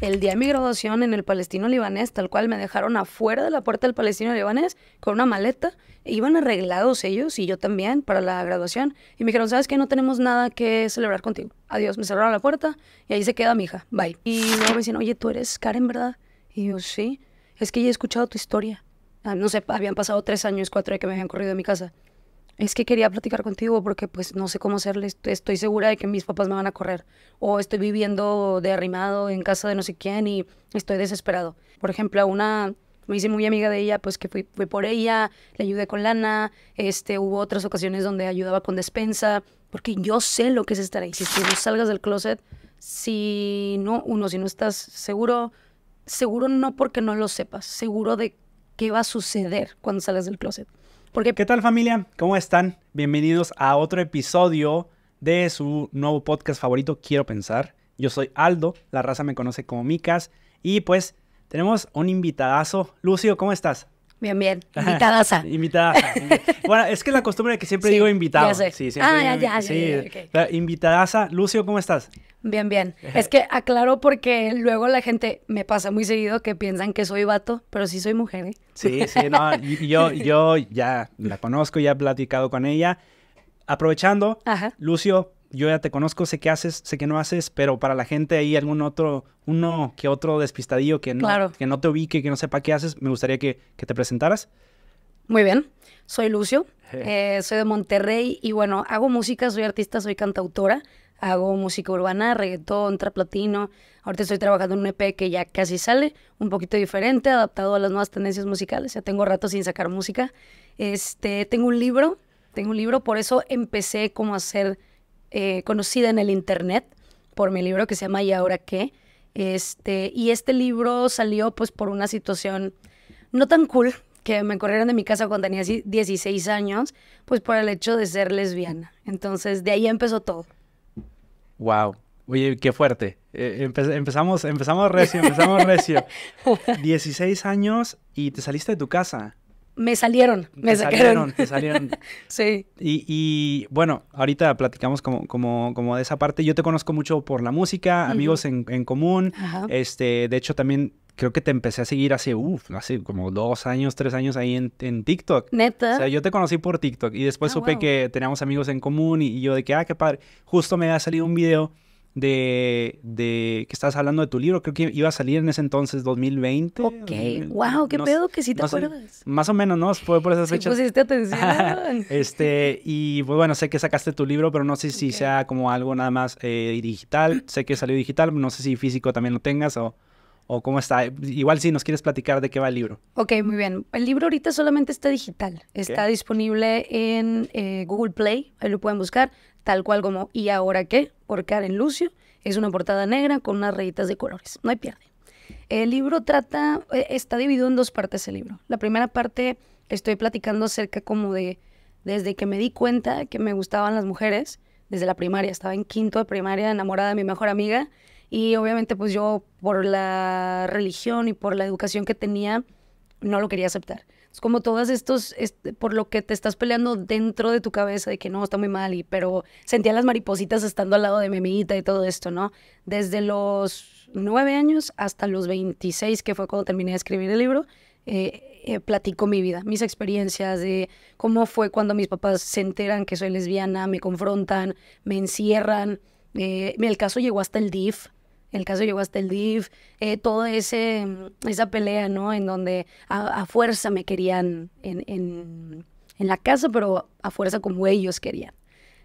el día de mi graduación en el palestino libanés, tal cual me dejaron afuera de la puerta del palestino libanés con una maleta. E iban arreglados ellos y yo también para la graduación. Y me dijeron, ¿sabes qué? No tenemos nada que celebrar contigo. Adiós, me cerraron la puerta y ahí se queda mi hija. Bye. Y luego me dicen, oye, tú eres Karen, ¿verdad? Y yo, sí, es que ya he escuchado tu historia. Ah, no sé, habían pasado tres años, cuatro de que me habían corrido de mi casa es que quería platicar contigo porque pues no sé cómo hacerle, estoy segura de que mis papás me van a correr o estoy viviendo de arrimado en casa de no sé quién y estoy desesperado. Por ejemplo, a una me hice muy amiga de ella, pues que fui, por ella, le ayudé con lana, este, hubo otras ocasiones donde ayudaba con despensa, porque yo sé lo que es estar ahí. Si tú salgas del closet, si no, uno, si no estás seguro, seguro no porque no lo sepas, seguro de qué va a suceder cuando salgas del closet. ¿Qué tal familia? ¿Cómo están? Bienvenidos a otro episodio de su nuevo podcast favorito, Quiero Pensar. Yo soy Aldo, la raza me conoce como Micas y pues tenemos un invitadazo. Lucio, ¿cómo estás? Bien, bien. Invitadaza. invitadaza. bueno, es que es la costumbre de que siempre digo invitado. Sí, ah, siempre ah, ya, ya, ya, sí. Invitadaza. Lucio, ¿cómo estás? Bien, bien. Es que aclaro porque luego la gente me pasa muy seguido que piensan que soy vato, pero sí soy mujer. ¿eh? Sí, sí, no, yo, yo ya la conozco, ya he platicado con ella. Aprovechando, Lucio, yo ya te conozco, sé qué haces, sé qué no haces, pero para la gente ahí algún otro, uno que otro despistadillo que no, que no te ubique, que no sepa qué haces, me gustaría que te presentaras. Muy bien. Soy Lucio, eh, soy de Monterrey y bueno, hago música, soy artista, soy cantautora, hago música urbana, reggaetón, traplatino. Ahorita estoy trabajando en un EP que ya casi sale, un poquito diferente, adaptado a las nuevas tendencias musicales. Ya tengo rato sin sacar música. Este, tengo un libro, tengo un libro, por eso empecé como a ser eh, conocida en el internet por mi libro que se llama ¿Y ahora qué? Este, y este libro salió pues por una situación no tan cool que me corrieron de mi casa cuando tenía 16 años, pues por el hecho de ser lesbiana. Entonces, de ahí empezó todo. Wow. Oye, qué fuerte. Eh, empezamos, empezamos recio, empezamos recio. 16 años y te saliste de tu casa. Me salieron, me Salieron, salieron. sí. Y, bueno, ahorita platicamos como, como, de esa parte. Yo te conozco mucho por la música, amigos en, común. Este, de hecho, también creo que te empecé a seguir hace, uff, hace como dos años, tres años ahí en, en, TikTok. Neta. O sea, yo te conocí por TikTok y después ah, supe que teníamos amigos en común y, yo de que, ah, qué padre. Justo me había salido un video de, de, que estabas hablando de tu libro, creo que iba a salir en ese entonces, 2020. Ok, wow, qué pedo que sí te acuerdas. más o menos, ¿no? Fue por esas sí, pusiste atención. este, y pues bueno, sé que sacaste tu libro, pero no sé si sea como algo nada más eh, digital. Sé que salió digital, no sé si físico también lo tengas o o cómo está. Igual si nos quieres platicar de qué va el libro. Ok, muy bien. El libro ahorita solamente está digital. Está disponible en eh, Google Play, ahí lo pueden buscar, tal cual como ¿Y ahora qué? por Karen Lucio. Es una portada negra con unas rayitas de colores, no hay pierde. El libro trata, eh, está dividido en dos partes el libro. La primera parte estoy platicando acerca como de, desde que me di cuenta que me gustaban las mujeres, desde la primaria, estaba en quinto de primaria enamorada de mi mejor amiga y obviamente pues yo por la religión y por la educación que tenía, no lo quería aceptar. Es como todas estos, este, por lo que te estás peleando dentro de tu cabeza de que no, está muy mal, y, pero sentía las maripositas estando al lado de mi amiguita y todo esto, ¿no? Desde los nueve años hasta los 26, que fue cuando terminé de escribir el libro, eh, eh, platico mi vida, mis experiencias de cómo fue cuando mis papás se enteran que soy lesbiana, me confrontan, me encierran. Eh, el caso llegó hasta el DIF, el caso llegó hasta el DIF, eh, toda esa pelea, ¿no? En donde a, fuerza me querían en, en, la casa, pero a fuerza como ellos querían.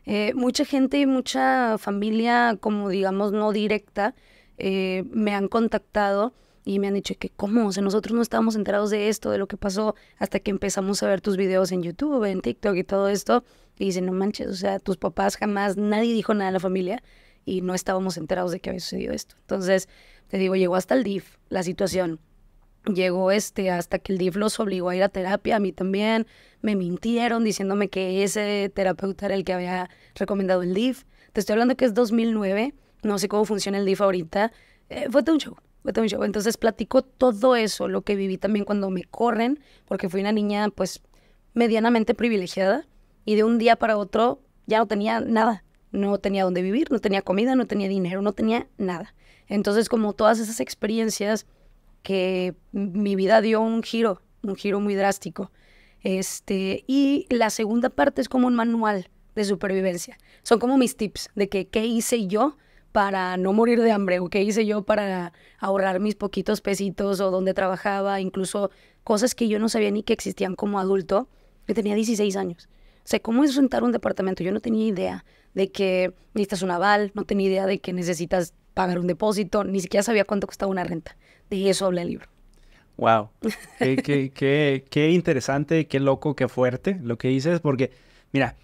Eh, mucha gente y mucha familia, como digamos, no directa, eh, me han contactado y me han dicho que cómo, o sea, nosotros no estábamos enterados de esto, de lo que pasó, hasta que empezamos a ver tus videos en YouTube, en TikTok y todo esto, y dicen, no manches, o sea, tus papás jamás, nadie dijo nada a la familia, y no estábamos enterados de que había sucedido esto. Entonces, te digo, llegó hasta el DIF la situación. Llegó este hasta que el DIF los obligó a ir a terapia, a mí también. Me mintieron diciéndome que ese terapeuta era el que había recomendado el DIF. Te estoy hablando que es 2009, no sé cómo funciona el DIF ahorita. Eh, fue todo un show, fue un show. Entonces platico todo eso, lo que viví también cuando me corren, porque fui una niña pues medianamente privilegiada y de un día para otro ya no tenía nada no tenía dónde vivir, no tenía comida, no tenía dinero, no tenía nada. Entonces, como todas esas experiencias que mi vida dio un giro, un giro muy drástico. Este, y la segunda parte es como un manual de supervivencia. Son como mis tips de que qué hice yo para no morir de hambre o qué hice yo para ahorrar mis poquitos pesitos o dónde trabajaba, incluso cosas que yo no sabía ni que existían como adulto, que tenía 16 años. O sea, ¿cómo es rentar un departamento? Yo no tenía idea de que necesitas un aval, no tenía idea de que necesitas pagar un depósito, ni siquiera sabía cuánto costaba una renta. De eso habla el libro. Wow. qué, qué, qué, qué, interesante, qué loco, qué fuerte lo que dices, porque, mira,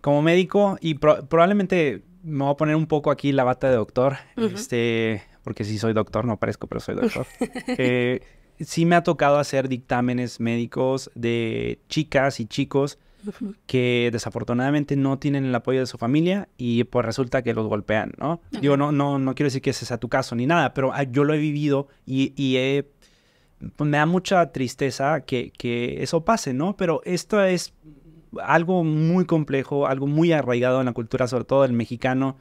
como médico, y probablemente me voy a poner un poco aquí la bata de doctor, este, porque sí soy doctor, no parezco, pero soy doctor. Eh, sí me ha tocado hacer dictámenes médicos de chicas y chicos que desafortunadamente no tienen el apoyo de su familia y pues resulta que los golpean, ¿no? Yo Digo, no, no, no quiero decir que ese sea tu caso ni nada, pero ah, yo lo he vivido y, y pues, me da mucha tristeza que, que eso pase, ¿no? Pero esto es algo muy complejo, algo muy arraigado en la cultura, sobre todo del mexicano,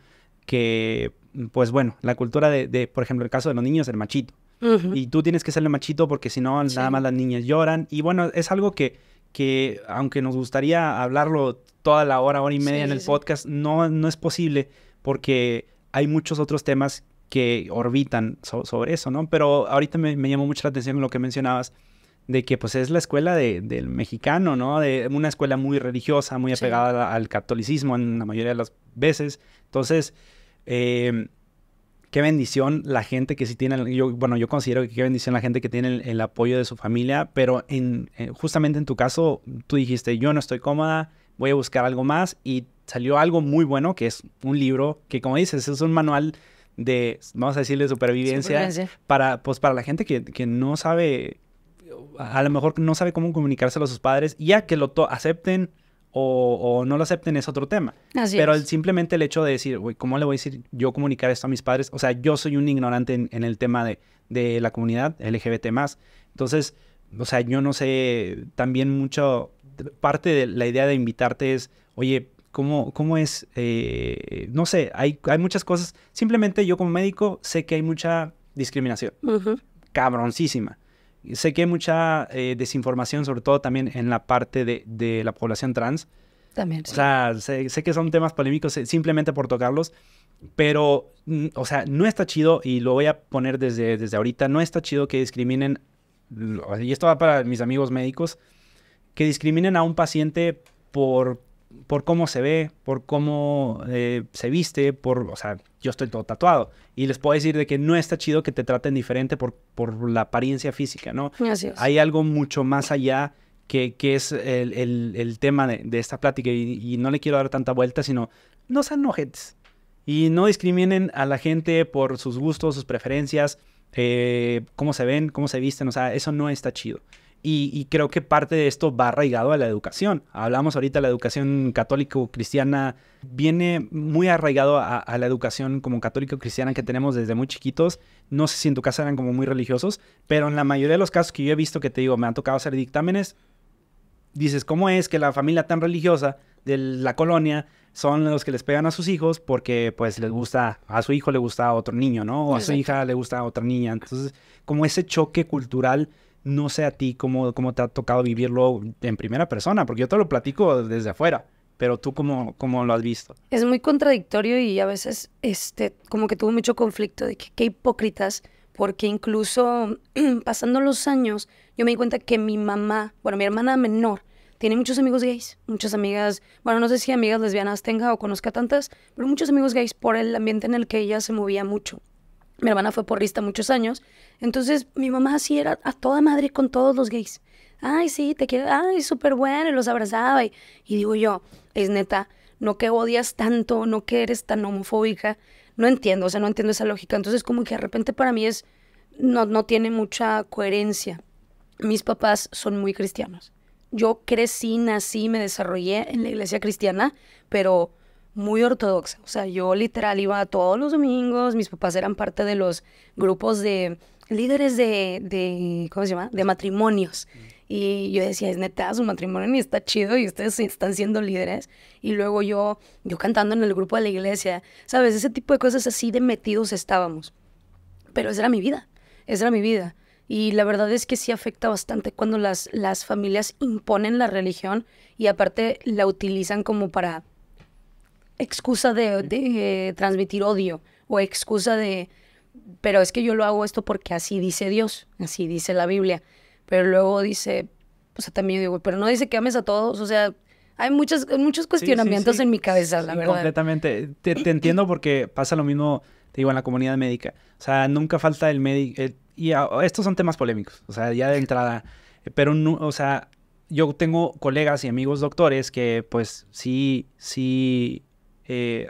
que, pues bueno, la cultura de, por ejemplo, el caso de los niños, el machito. Y tú tienes que ser el machito porque si no, nada más las niñas lloran. Y bueno, es algo que que aunque nos gustaría hablarlo toda la hora, hora y media en el podcast, No, no es posible porque hay muchos otros temas que orbitan sobre eso, ¿no? Pero ahorita me, llamó mucho la atención lo que mencionabas de que pues es la escuela del mexicano, ¿no? De una escuela muy religiosa, muy apegada al catolicismo en la mayoría de las veces. Entonces, eh, qué bendición la gente que sí tiene, yo, bueno, yo considero que qué bendición la gente que tiene el, apoyo de su familia, pero en, eh, justamente en tu caso, tú dijiste, yo no estoy cómoda, voy a buscar algo más y salió algo muy bueno, que es un libro que, como dices, es un manual de, vamos a decirle, de supervivencia. Para, pues, para la gente que, que no sabe, a lo mejor no sabe cómo comunicárselo a sus padres, ya que lo acepten, o, no lo acepten es otro tema. Pero simplemente el hecho de decir, güey, ¿cómo le voy a decir yo comunicar esto a mis padres? O sea, yo soy un ignorante en, el tema de, la comunidad LGBT más. Entonces, o sea, yo no sé, también mucho, parte de la idea de invitarte es, oye, ¿cómo, cómo es? Eh, no sé, hay, hay muchas cosas. Simplemente yo como médico sé que hay mucha discriminación. Cabroncísima sé que hay mucha eh, desinformación, sobre todo también en la parte de, la población trans. También. O sea, sé, que son temas polémicos eh, simplemente por tocarlos, pero, mm, o sea, no está chido, y lo voy a poner desde, desde ahorita, no está chido que discriminen, y esto va para mis amigos médicos, que discriminen a un paciente por, por cómo se ve, por cómo eh, se viste, por, o sea, yo estoy todo tatuado. Y les puedo decir de que no está chido que te traten diferente por, por la apariencia física, ¿no? Hay algo mucho más allá que, que es el, el, el tema de, de, esta plática y, no le quiero dar tanta vuelta, sino no sean nojetes. Y no discriminen a la gente por sus gustos, sus preferencias, eh, cómo se ven, cómo se visten, o sea, eso no está chido. Y, creo que parte de esto va arraigado a la educación. Hablamos ahorita de la educación católico-cristiana, viene muy arraigado a, la educación como católico-cristiana que tenemos desde muy chiquitos. No sé si en tu casa eran como muy religiosos, pero en la mayoría de los casos que yo he visto que te digo, me han tocado hacer dictámenes, dices, ¿cómo es que la familia tan religiosa de la colonia son los que les pegan a sus hijos porque pues les gusta, a su hijo le gusta a otro niño, ¿no? O a su hija le gusta a otra niña. Entonces, como ese choque cultural no sé a ti cómo, cómo te ha tocado vivirlo en primera persona, porque yo te lo platico desde afuera pero tú cómo, cómo, lo has visto. Es muy contradictorio y a veces este, como que tuvo mucho conflicto de que qué hipócritas, porque incluso pasando los años yo me di cuenta que mi mamá, bueno, mi hermana menor, tiene muchos amigos gays, muchas amigas, bueno, no sé si amigas lesbianas tenga o conozca tantas, pero muchos amigos gays por el ambiente en el que ella se movía mucho. Mi hermana fue porrista muchos años. Entonces, mi mamá así era a toda madre con todos los gays. Ay, sí, te quiero. Ay, súper bueno. Y los abrazaba. Y, y digo yo, es neta, no que odias tanto, no que eres tan homofóbica. No entiendo, o sea, no entiendo esa lógica. Entonces, como que de repente para mí es. No, no tiene mucha coherencia. Mis papás son muy cristianos. Yo crecí, nací, me desarrollé en la iglesia cristiana, pero muy ortodoxa. O sea, yo literal iba todos los domingos, mis papás eran parte de los grupos de líderes de, ¿cómo se llama? De matrimonios. Y yo decía, es neta, su matrimonio ni está chido y ustedes están siendo líderes. Y luego yo, yo cantando en el grupo de la iglesia, ¿sabes? Ese tipo de cosas así de metidos estábamos. Pero esa era mi vida, esa era mi vida. Y la verdad es que sí afecta bastante cuando las, las familias imponen la religión y aparte la utilizan como para excusa de, eh, transmitir odio o excusa de, pero es que yo lo hago esto porque así dice Dios, así dice la Biblia. Pero luego dice, o sea, también digo, pero no dice que ames a todos, o sea, hay muchos, muchos cuestionamientos en mi cabeza, la verdad. Completamente, te, entiendo porque pasa lo mismo, te digo, en la comunidad médica. O sea, nunca falta el médico, y estos son temas polémicos, o sea, ya de entrada, pero, o sea, yo tengo colegas y amigos doctores que pues sí, sí eh,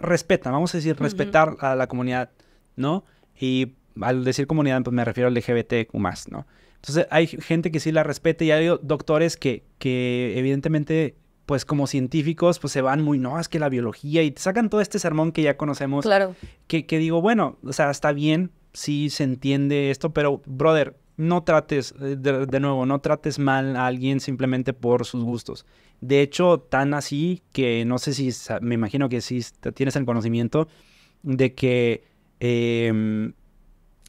respeta, vamos a decir, respetar a la comunidad, ¿no? Y al decir comunidad, pues me refiero al LGBTQ más, ¿no? Entonces hay gente que sí la respeta y hay doctores que, que evidentemente, pues como científicos, pues se van muy, no, es que la biología y sacan todo este sermón que ya conocemos. Claro. Que, digo, bueno, o sea, está bien, sí se entiende esto, pero, brother, no trates, eh, de, nuevo, no trates mal a alguien simplemente por sus gustos. De hecho, tan así que no sé si, me imagino que sí tienes el conocimiento de que em,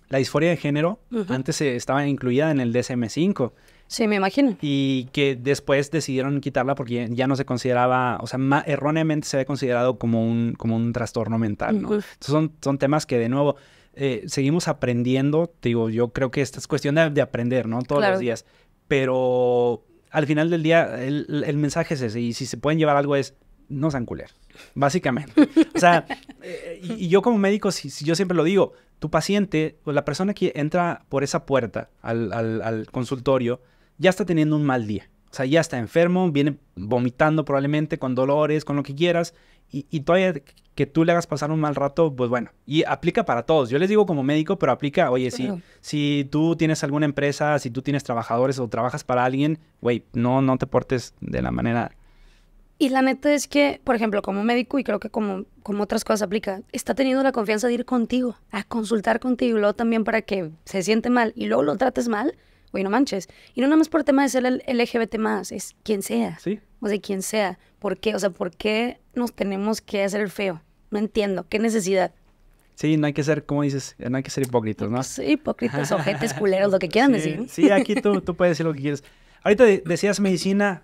la disforia de género antes estaba incluida en el DSM-5. Sí, me imagino. Y que después decidieron quitarla porque ya no se consideraba, o sea, erróneamente se había considerado como un, como un trastorno mental, ¿no? son, son temas que, de nuevo, eh, seguimos aprendiendo. digo, yo creo que esta es cuestión de, aprender, ¿no? Todos los días. Pero al final del día el, mensaje es ese. Y si se pueden llevar algo es, no sean culer básicamente. O sea, eh, y, yo como médico, si, si, yo siempre lo digo, tu paciente o la persona que entra por esa puerta al, al, al consultorio ya está teniendo un mal día. O sea, ya está enfermo, viene vomitando probablemente, con dolores, con lo que quieras y, todavía que tú le hagas pasar un mal rato, pues bueno, y aplica para todos. Yo les digo como médico, pero aplica, oye, si, tú tienes alguna empresa, si tú tienes trabajadores o trabajas para alguien, güey, no, no te portes de la manera. Y la neta es que, por ejemplo, como médico, y creo que como, como otras cosas aplica, está teniendo la confianza de ir contigo, a consultar contigo, luego también para que se siente mal y luego lo trates mal, y no manches. Y no nada más por tema de ser el LGBT más, es quien sea. Sí. O sea, quien sea. ¿Por qué? O sea, ¿por qué nos tenemos que hacer el feo? No entiendo. ¿Qué necesidad? Sí, no hay que ser, como dices, eh, no hay que ser hipócritas, ¿no? Pues sí, hipócritas, ojetes, culeros, lo que quieran decir. Sí, aquí tú, tú puedes decir lo que quieres. Ahorita decías medicina,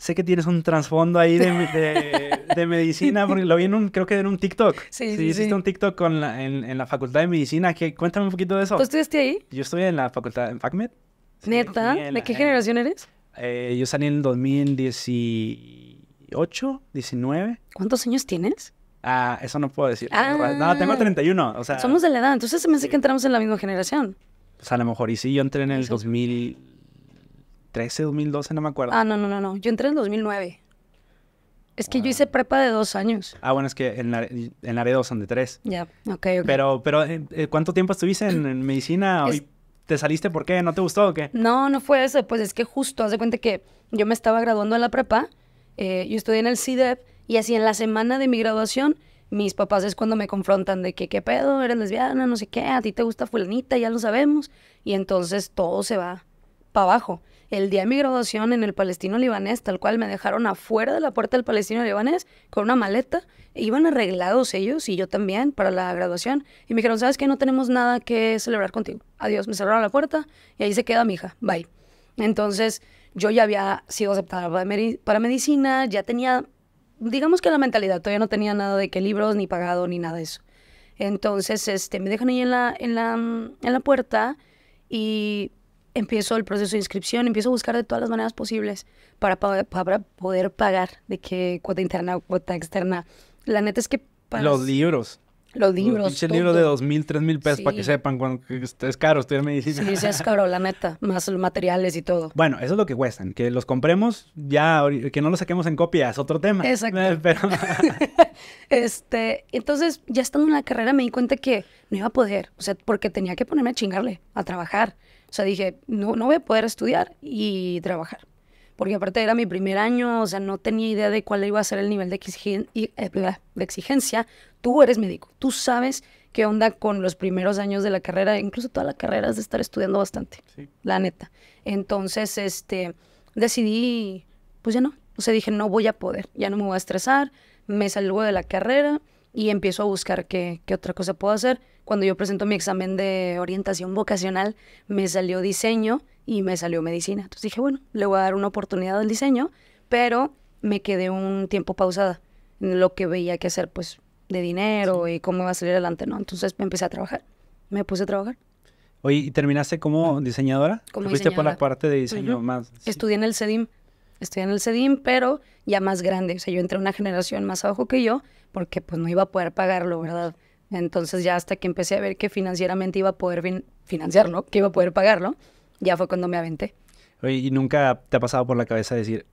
sé que tienes un trasfondo ahí de, medicina, porque lo vi en un, creo que en un TikTok. Sí, sí, sí hiciste un TikTok en, la Facultad de Medicina. cuéntame un poquito de eso. ¿Tú estudiaste ahí? Yo estoy en la Facultad, en FACMED. ¿Neta? ¿De qué generación eres? Eh, yo salí en el 2018, 19. ¿Cuántos años tienes? Ah, eso no puedo decir. Ah, no, tengo 31, Somos de la edad, entonces se me hace que entramos en la misma generación. O pues, sea, a lo mejor, y sí, yo entré en el 2000... 13, 2012, no me acuerdo. Ah, no, no, no, no. Yo entré en 2009. Es que yo hice ah. prepa de dos años. Ah, bueno, es que en, la, en dos son de tres. Ya, ok, ok. Pero, pero eh, eh, ¿cuánto tiempo estuviste en, medicina? ¿Te saliste por qué? ¿No te gustó o qué? No, no fue eso. Pues es que justo, hace cuenta que yo me estaba graduando en la prepa, eh, yo estudié en el CDEP y así en la semana de mi graduación, mis papás es cuando me confrontan de que, ¿qué pedo? ¿Eres lesbiana? No sé qué, a ti te gusta fulanita, ya lo sabemos. Y entonces todo se va para abajo. El día de mi graduación en el palestino libanés, tal cual me dejaron afuera de la puerta del palestino libanés con una maleta. E iban arreglados ellos y yo también para la graduación. Y me dijeron, ¿sabes que No tenemos nada que celebrar contigo. Adiós, me cerraron la puerta y ahí se queda mi hija. Bye. Entonces, yo ya había sido aceptada para, medicina, ya tenía, digamos que la mentalidad, todavía no tenía nada de qué libros, ni pagado, ni nada de eso. Entonces, este, me dejan ahí en la, en la, en la puerta y empiezo el proceso de inscripción, empiezo a buscar de todas las maneras posibles para, para, poder pagar de que cuota interna, o cuota externa. La neta es que... los libros. Los libros. El libro de dos mil, tres mil pesos para que sepan cuando es caro en medicina. Sí, sí es caro, la neta. Más los materiales y todo. Bueno, eso es lo que cuestan. Que los compremos ya, que no los saquemos en copias, otro tema. Exacto. este, entonces, ya estando en la carrera me di cuenta que no iba a poder. O sea, porque tenía que ponerme a chingarle, a trabajar. O sea, dije, no, no voy a poder estudiar y trabajar. Porque aparte era mi primer año, o sea, no tenía idea de cuál iba a ser el nivel de, eh, exigencia. Tú eres médico, tú sabes qué onda con los primeros años de la carrera, incluso toda la carrera es de estar estudiando bastante, la neta. Entonces, este, decidí, pues ya no, o sea, dije, no voy a poder, ya no me voy a estresar, me salgo de la carrera y empiezo a buscar qué, qué otra cosa puedo hacer cuando yo presento mi examen de orientación vocacional, me salió diseño y me salió medicina. Entonces dije, bueno, le voy a dar una oportunidad al diseño, pero me quedé un tiempo pausada en lo que veía que hacer, pues, de dinero y cómo iba a salir adelante, ¿no? Entonces me empecé a trabajar, me puse a trabajar. Oye, ¿y terminaste como diseñadora? Como Fuiste por la parte de diseño más. Estudié en el CEDIM, estudié en el CEDIM, pero ya más grande. O sea, yo entré una generación más abajo que yo, porque pues no iba a poder pagarlo, ¿verdad? Entonces ya hasta que empecé a ver que financieramente iba a poder financiarlo, que iba a poder pagarlo, ya fue cuando me aventé. Oye, ¿y nunca te ha pasado por la cabeza decir,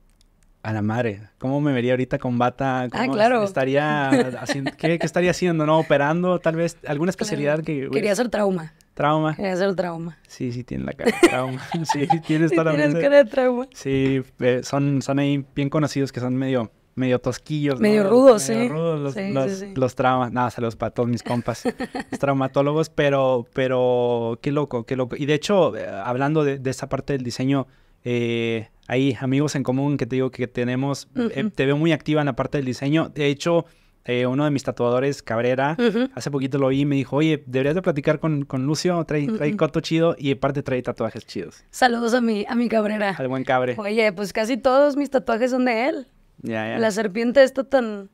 a la madre, ¿cómo me vería ahorita con bata? ah, claro. Estaría haciendo, ¿qué, estaría haciendo? ¿No? ¿Operando? Tal vez alguna especialidad que... Quería hacer trauma. Trauma. Quería hacer trauma. Sí, sí, tiene la cara de trauma. sí, tienes toda la cara de trauma. Sí, eh, son, son ahí bien conocidos que son medio medio tosquillos. Medio rudos, medio los, sí, los traumas. Nada, saludos para todos mis compas, los traumatólogos, pero, pero qué loco, qué loco. Y de hecho, eh, hablando de, esa parte del diseño, eh, hay amigos en común que te digo que tenemos, eh, te veo muy activa en la parte del diseño. De hecho, uno de mis tatuadores, Cabrera, hace poquito lo vi y me dijo, oye, deberías de platicar con, Lucio, trae, coto chido y aparte trae tatuajes chidos. Saludos a mi, a mi Cabrera. Al buen Cabre. Oye, pues casi todos mis tatuajes son de él. La serpiente esto tan,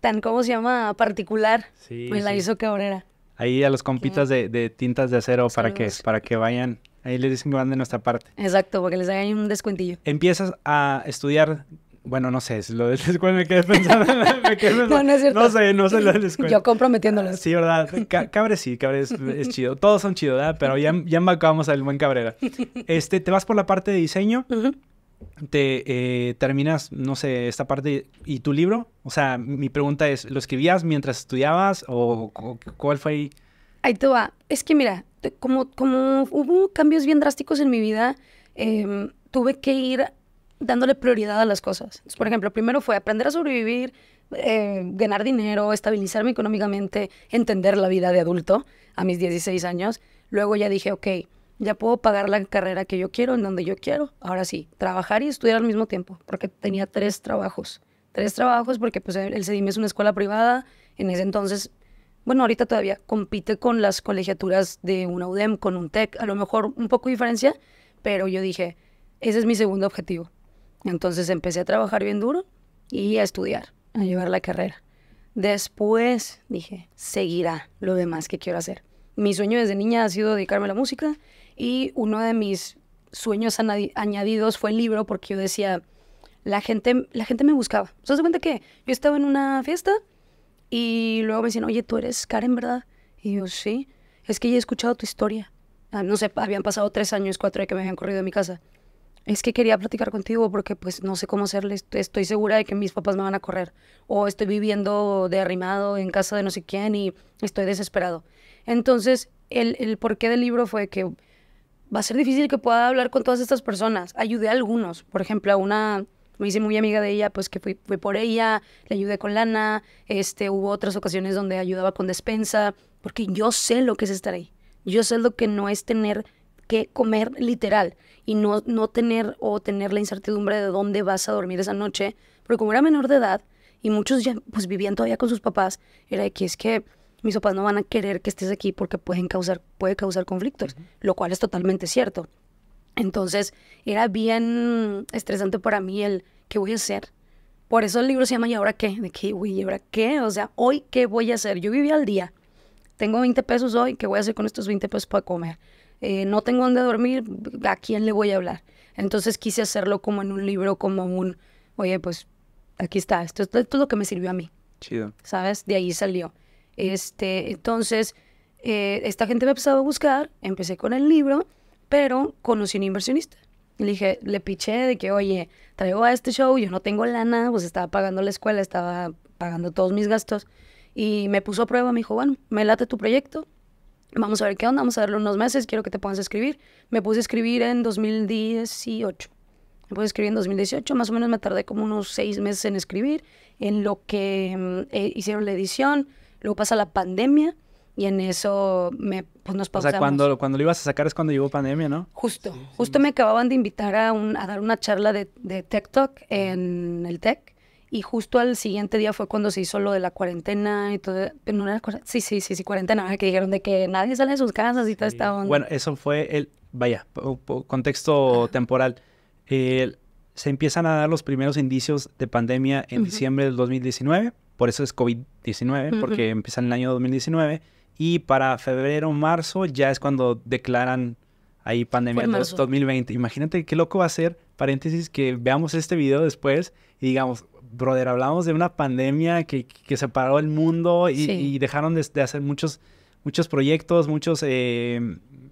tan, ¿cómo se llama? Particular. Sí, pues la hizo Cabrera. Ahí a los compitas de, tintas de acero para que, para que vayan. Ahí les dicen que van de nuestra parte. Exacto, porque les hagan un descuentillo. Empiezas a estudiar bueno, no sé, lo de descuento me quedé pensando. no, es cierto. No sé, no sé lo de la Yo comprometiéndolo. Ah, sí, ¿verdad? Cabrera cabre sí, Cabre es, chido. Todos son chidos, ¿verdad? Pero ya, ya acabamos al buen Cabrera. Este, te vas por la parte de diseño te eh, terminas, no sé, esta parte y tu libro? O sea, mi pregunta es, ¿lo escribías mientras estudiabas o, cuál fue ahí? Ahí te va. Es que mira, como, como hubo cambios bien drásticos en mi vida, em, tuve que ir dándole prioridad a las cosas. por ejemplo, primero fue aprender a sobrevivir, em, ganar dinero, estabilizarme económicamente, entender la vida de adulto a mis 16 años. Luego ya dije, ok, ya puedo pagar la carrera que yo quiero, en donde yo quiero. Ahora sí, trabajar y estudiar al mismo tiempo, porque tenía tres trabajos. Tres trabajos porque pues el CEDIM es una escuela privada, en ese entonces, bueno, ahorita todavía compite con las colegiaturas de una UDEM, con un TEC, a lo mejor un poco diferencia, pero yo dije, ese es mi segundo objetivo. Entonces empecé a trabajar bien duro y a estudiar, a llevar la carrera. Después dije, seguirá lo demás que quiero hacer. Mi sueño desde niña ha sido dedicarme a la música y uno de mis sueños añadidos fue el libro porque yo decía, la gente, la gente me buscaba. ¿Se das cuenta que yo estaba en una fiesta y luego me decían, oye, tú eres Karen, ¿verdad? Y yo, sí, es que ya he escuchado tu historia. Ah, no sé, habían pasado tres años, cuatro de que me habían corrido de mi casa. Es que quería platicar contigo porque pues no sé cómo hacerle. Estoy segura de que mis papás me van a correr. O estoy viviendo de arrimado en casa de no sé quién y estoy desesperado. Entonces, el, el porqué del libro fue que va a ser difícil que pueda hablar con todas estas personas. Ayudé a algunos, por ejemplo, a una me hice muy amiga de ella, pues que fui, por ella, le ayudé con lana, este, hubo otras ocasiones donde ayudaba con despensa, porque yo sé lo que es estar ahí, yo sé lo que no es tener que comer literal y no, no tener o tener la incertidumbre de dónde vas a dormir esa noche, pero como era menor de edad y muchos ya pues vivían todavía con sus papás, era de que es que mis papás no van a querer que estés aquí porque pueden causar, puede causar conflictos, lo cual es totalmente cierto. Entonces, era bien estresante para mí el qué voy a hacer. Por eso el libro se llama ¿Y ahora qué? De qué güey, ¿y ahora qué? O sea, hoy qué voy a hacer. Yo vivía al día. Tengo 20 pesos hoy, ¿qué voy a hacer con estos 20 pesos para comer? Eh, no tengo dónde dormir, ¿a quién le voy a hablar? Entonces quise hacerlo como en un libro, como un, oye, pues aquí está, esto, esto es lo que me sirvió a mí. Chido. ¿Sabes? De ahí salió. Este, entonces, eh, esta gente me empezaba a buscar, empecé con el libro, pero conocí a un inversionista. Le dije, le piché de que, oye, traigo a este show, yo no tengo lana, pues estaba pagando la escuela, estaba pagando todos mis gastos. Y me puso a prueba, me dijo, bueno, me late tu proyecto, vamos a ver qué onda, vamos a darle unos meses, quiero que te puedas escribir. Me puse a escribir en 2018. Me puse a escribir en 2018, más o menos me tardé como unos seis meses en escribir, en lo que mm, eh, hicieron la edición, luego pasa la pandemia y en eso me, pues nos pasamos. O sea, cuando, cuando lo ibas a sacar es cuando llegó pandemia, ¿no? Justo, justo me acababan de invitar a, un, a dar una charla de, de Tech Talk en el Tech y justo al siguiente día fue cuando se hizo lo de la cuarentena y todo. sí, sí, sí, sí, cuarentena, que dijeron de que nadie sale de sus casas y todo Bueno, eso fue el, vaya, contexto temporal. se empiezan a dar los primeros indicios de pandemia en diciembre del 2019 por eso es COVID-19, porque empieza en el año 2019 y para febrero, marzo ya es cuando declaran ahí pandemia 2020. Imagínate qué loco va a ser, paréntesis, que veamos este video después y digamos, brother, hablamos de una pandemia que, separó el mundo y, dejaron de hacer muchos muchos proyectos, muchos, eh,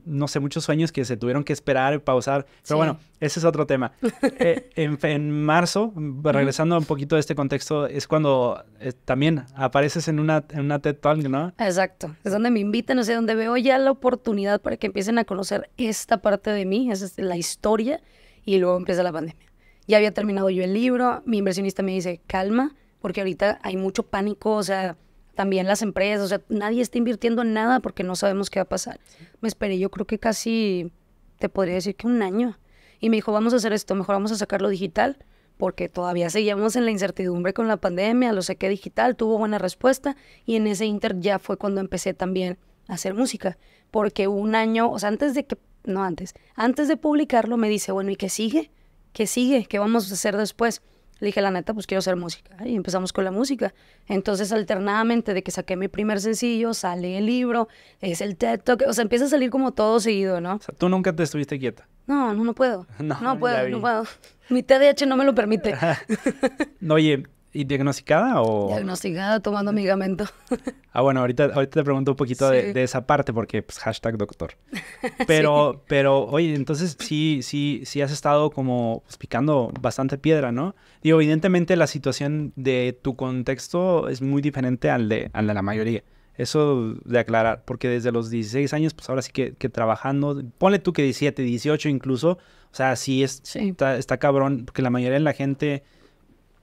no sé, muchos sueños que se tuvieron que esperar, pausar. Pero bueno, ese es otro tema. Eh, en, en, marzo, regresando un poquito a este contexto, es cuando eh, también apareces en una, en una TED Talk, ¿no? Exacto. Es donde me invitan, sé donde veo ya la oportunidad para que empiecen a conocer esta parte de mí, es la historia, y luego empieza la pandemia. Ya había terminado yo el libro, mi inversionista me dice, calma, porque ahorita hay mucho pánico, o sea, también las empresas, o sea, nadie está invirtiendo en nada porque no sabemos qué va a pasar. Me esperé, yo creo que casi, te podría decir que un año. Y me dijo, vamos a hacer esto, mejor vamos a sacarlo digital, porque todavía seguíamos en la incertidumbre con la pandemia, lo saqué digital, tuvo buena respuesta, y en ese inter ya fue cuando empecé también a hacer música, porque un año, o sea, antes de que, no antes, antes de publicarlo me dice, bueno, ¿y qué sigue? ¿Qué sigue? ¿Qué vamos a hacer después? Le dije, la neta, pues quiero hacer música. Y empezamos con la música. Entonces, alternadamente, de que saqué mi primer sencillo, sale el libro, es el TED Talk. O sea, empieza a salir como todo seguido, ¿no? O sea, tú nunca te estuviste quieta. No, no, no puedo. no, no puedo, no puedo. Mi TDH no me lo permite. no, oye, ¿Y diagnosticada o...? Diagnosticada tomando medicamento. ah, bueno, ahorita, ahorita te pregunto un poquito de, esa parte porque pues, hashtag doctor. Pero, pero, oye, entonces sí, sí, sí has estado como pues, picando bastante piedra, ¿no? Digo, evidentemente la situación de tu contexto es muy diferente al de, al de la mayoría. Eso de aclarar, porque desde los 16 años, pues ahora sí que, trabajando, ponle tú que 17, 18 incluso, o sea, sí, es, Está, está cabrón, porque la mayoría de la gente,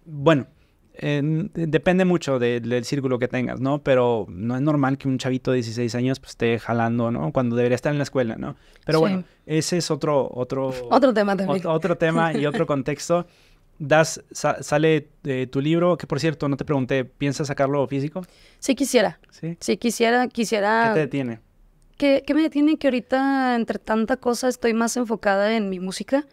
bueno, depende mucho del círculo que tengas, ¿no? Pero no es normal que un chavito de 16 años pues, esté jalando, ¿no? Cuando debería estar en la escuela, ¿no? Pero bueno, ese es otro... Otro, otro tema también. otro tema y otro contexto. Das, sale eh, tu libro, que por cierto, no te pregunté, ¿piensas sacarlo físico? Sí quisiera. ¿Sí? Sí quisiera, quisiera... ¿Qué te detiene? ¿Qué, qué me detiene? Que ahorita, entre tanta cosa, estoy más enfocada en mi música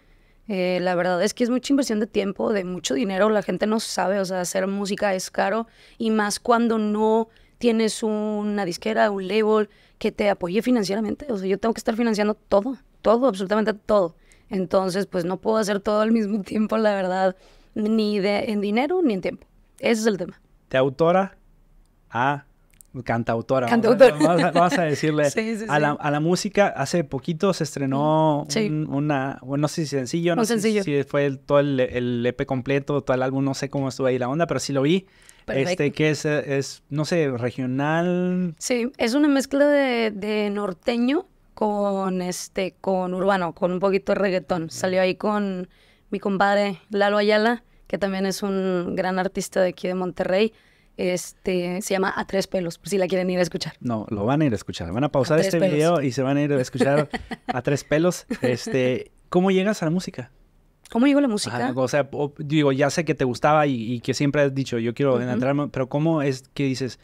eh, la verdad es que es mucha inversión de tiempo, de mucho dinero. La gente no sabe, o sea, hacer música es caro y más cuando no tienes una disquera, un label que te apoye financieramente. O sea, yo tengo que estar financiando todo, todo, absolutamente todo. Entonces, pues no puedo hacer todo al mismo tiempo, la verdad, ni de, en dinero ni en tiempo. Ese es el tema. ¿Te autora a cantautora. Cantautora. Vamos a, decirle. a, la, a, la, música, hace poquito se estrenó una, bueno, no sé si sencillo, no, sencillo. sé si fue todo el, el, EP completo, todo el álbum, no sé cómo estuvo ahí la onda, pero sí lo vi. Este, que es, es, no sé, regional. Sí, es una mezcla de, de norteño con este, con urbano, con un poquito de reggaetón. Salió ahí con mi compadre Lalo Ayala, que también es un gran artista de aquí de Monterrey este, se llama A Tres Pelos, si la quieren ir a escuchar. No, lo van a ir a escuchar. Van a pausar este video y se van a ir a escuchar A Tres Pelos. Este, ¿Cómo llegas a la música? ¿Cómo llegó la música? o sea, digo, ya sé que te gustaba y, que siempre has dicho, yo quiero uh pero ¿cómo es que dices,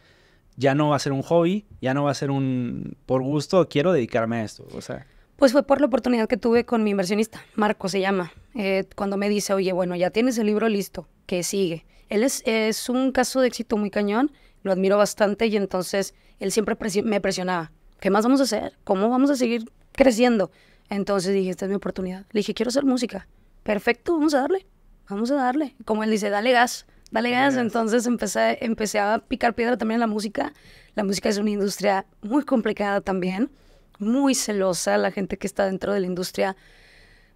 ya no va a ser un hobby, ya no va a ser un por gusto, quiero dedicarme a esto? O sea. Pues fue por la oportunidad que tuve con mi inversionista, Marco se llama, eh, cuando me dice, oye, bueno, ya tienes el libro listo, que sigue? Él es, un caso de éxito muy cañón, lo admiro bastante y entonces él siempre me presionaba. ¿Qué más vamos a hacer? ¿Cómo vamos a seguir creciendo? Entonces dije, esta es mi oportunidad. Le dije, quiero hacer música. Perfecto, vamos a darle, vamos a darle. Como él dice, dale gas, dale gas. Entonces empecé, empecé a picar piedra también en la música. La música es una industria muy complicada también, muy celosa. La gente que está dentro de la industria,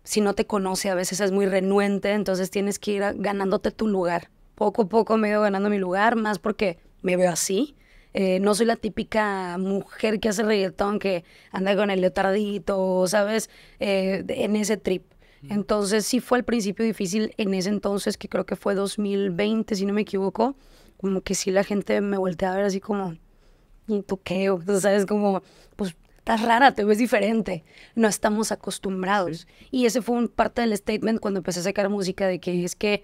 si no te conoce, a veces es muy renuente. Entonces tienes que ir ganándote tu lugar poco a poco me he ganando mi lugar, más porque me veo así. Eh, no soy la típica mujer que hace reggaetón, que anda con el leotardito, ¿sabes? Eh, en ese trip. Entonces sí fue al principio difícil en ese entonces, que creo que fue 2020, si no me equivoco, como que sí la gente me volteaba a ver así como, ¿y tú sabes, como, pues estás rara, te ves diferente, no estamos acostumbrados. Y ese fue un parte del statement cuando empecé a sacar música de que es que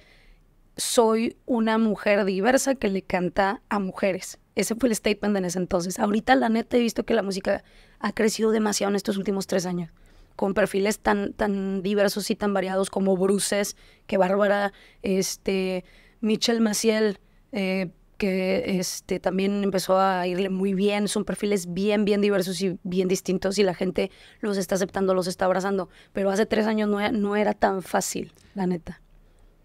soy una mujer diversa que le canta a mujeres. Ese fue el statement en ese entonces. Ahorita, la neta, he visto que la música ha crecido demasiado en estos últimos tres años, con perfiles tan, tan diversos y tan variados como Bruces, que Bárbara, este, Michelle Maciel, eh, que este, también empezó a irle muy bien. Son perfiles bien, bien diversos y bien distintos y la gente los está aceptando, los está abrazando. Pero hace tres años no, e-, no era tan fácil, la neta.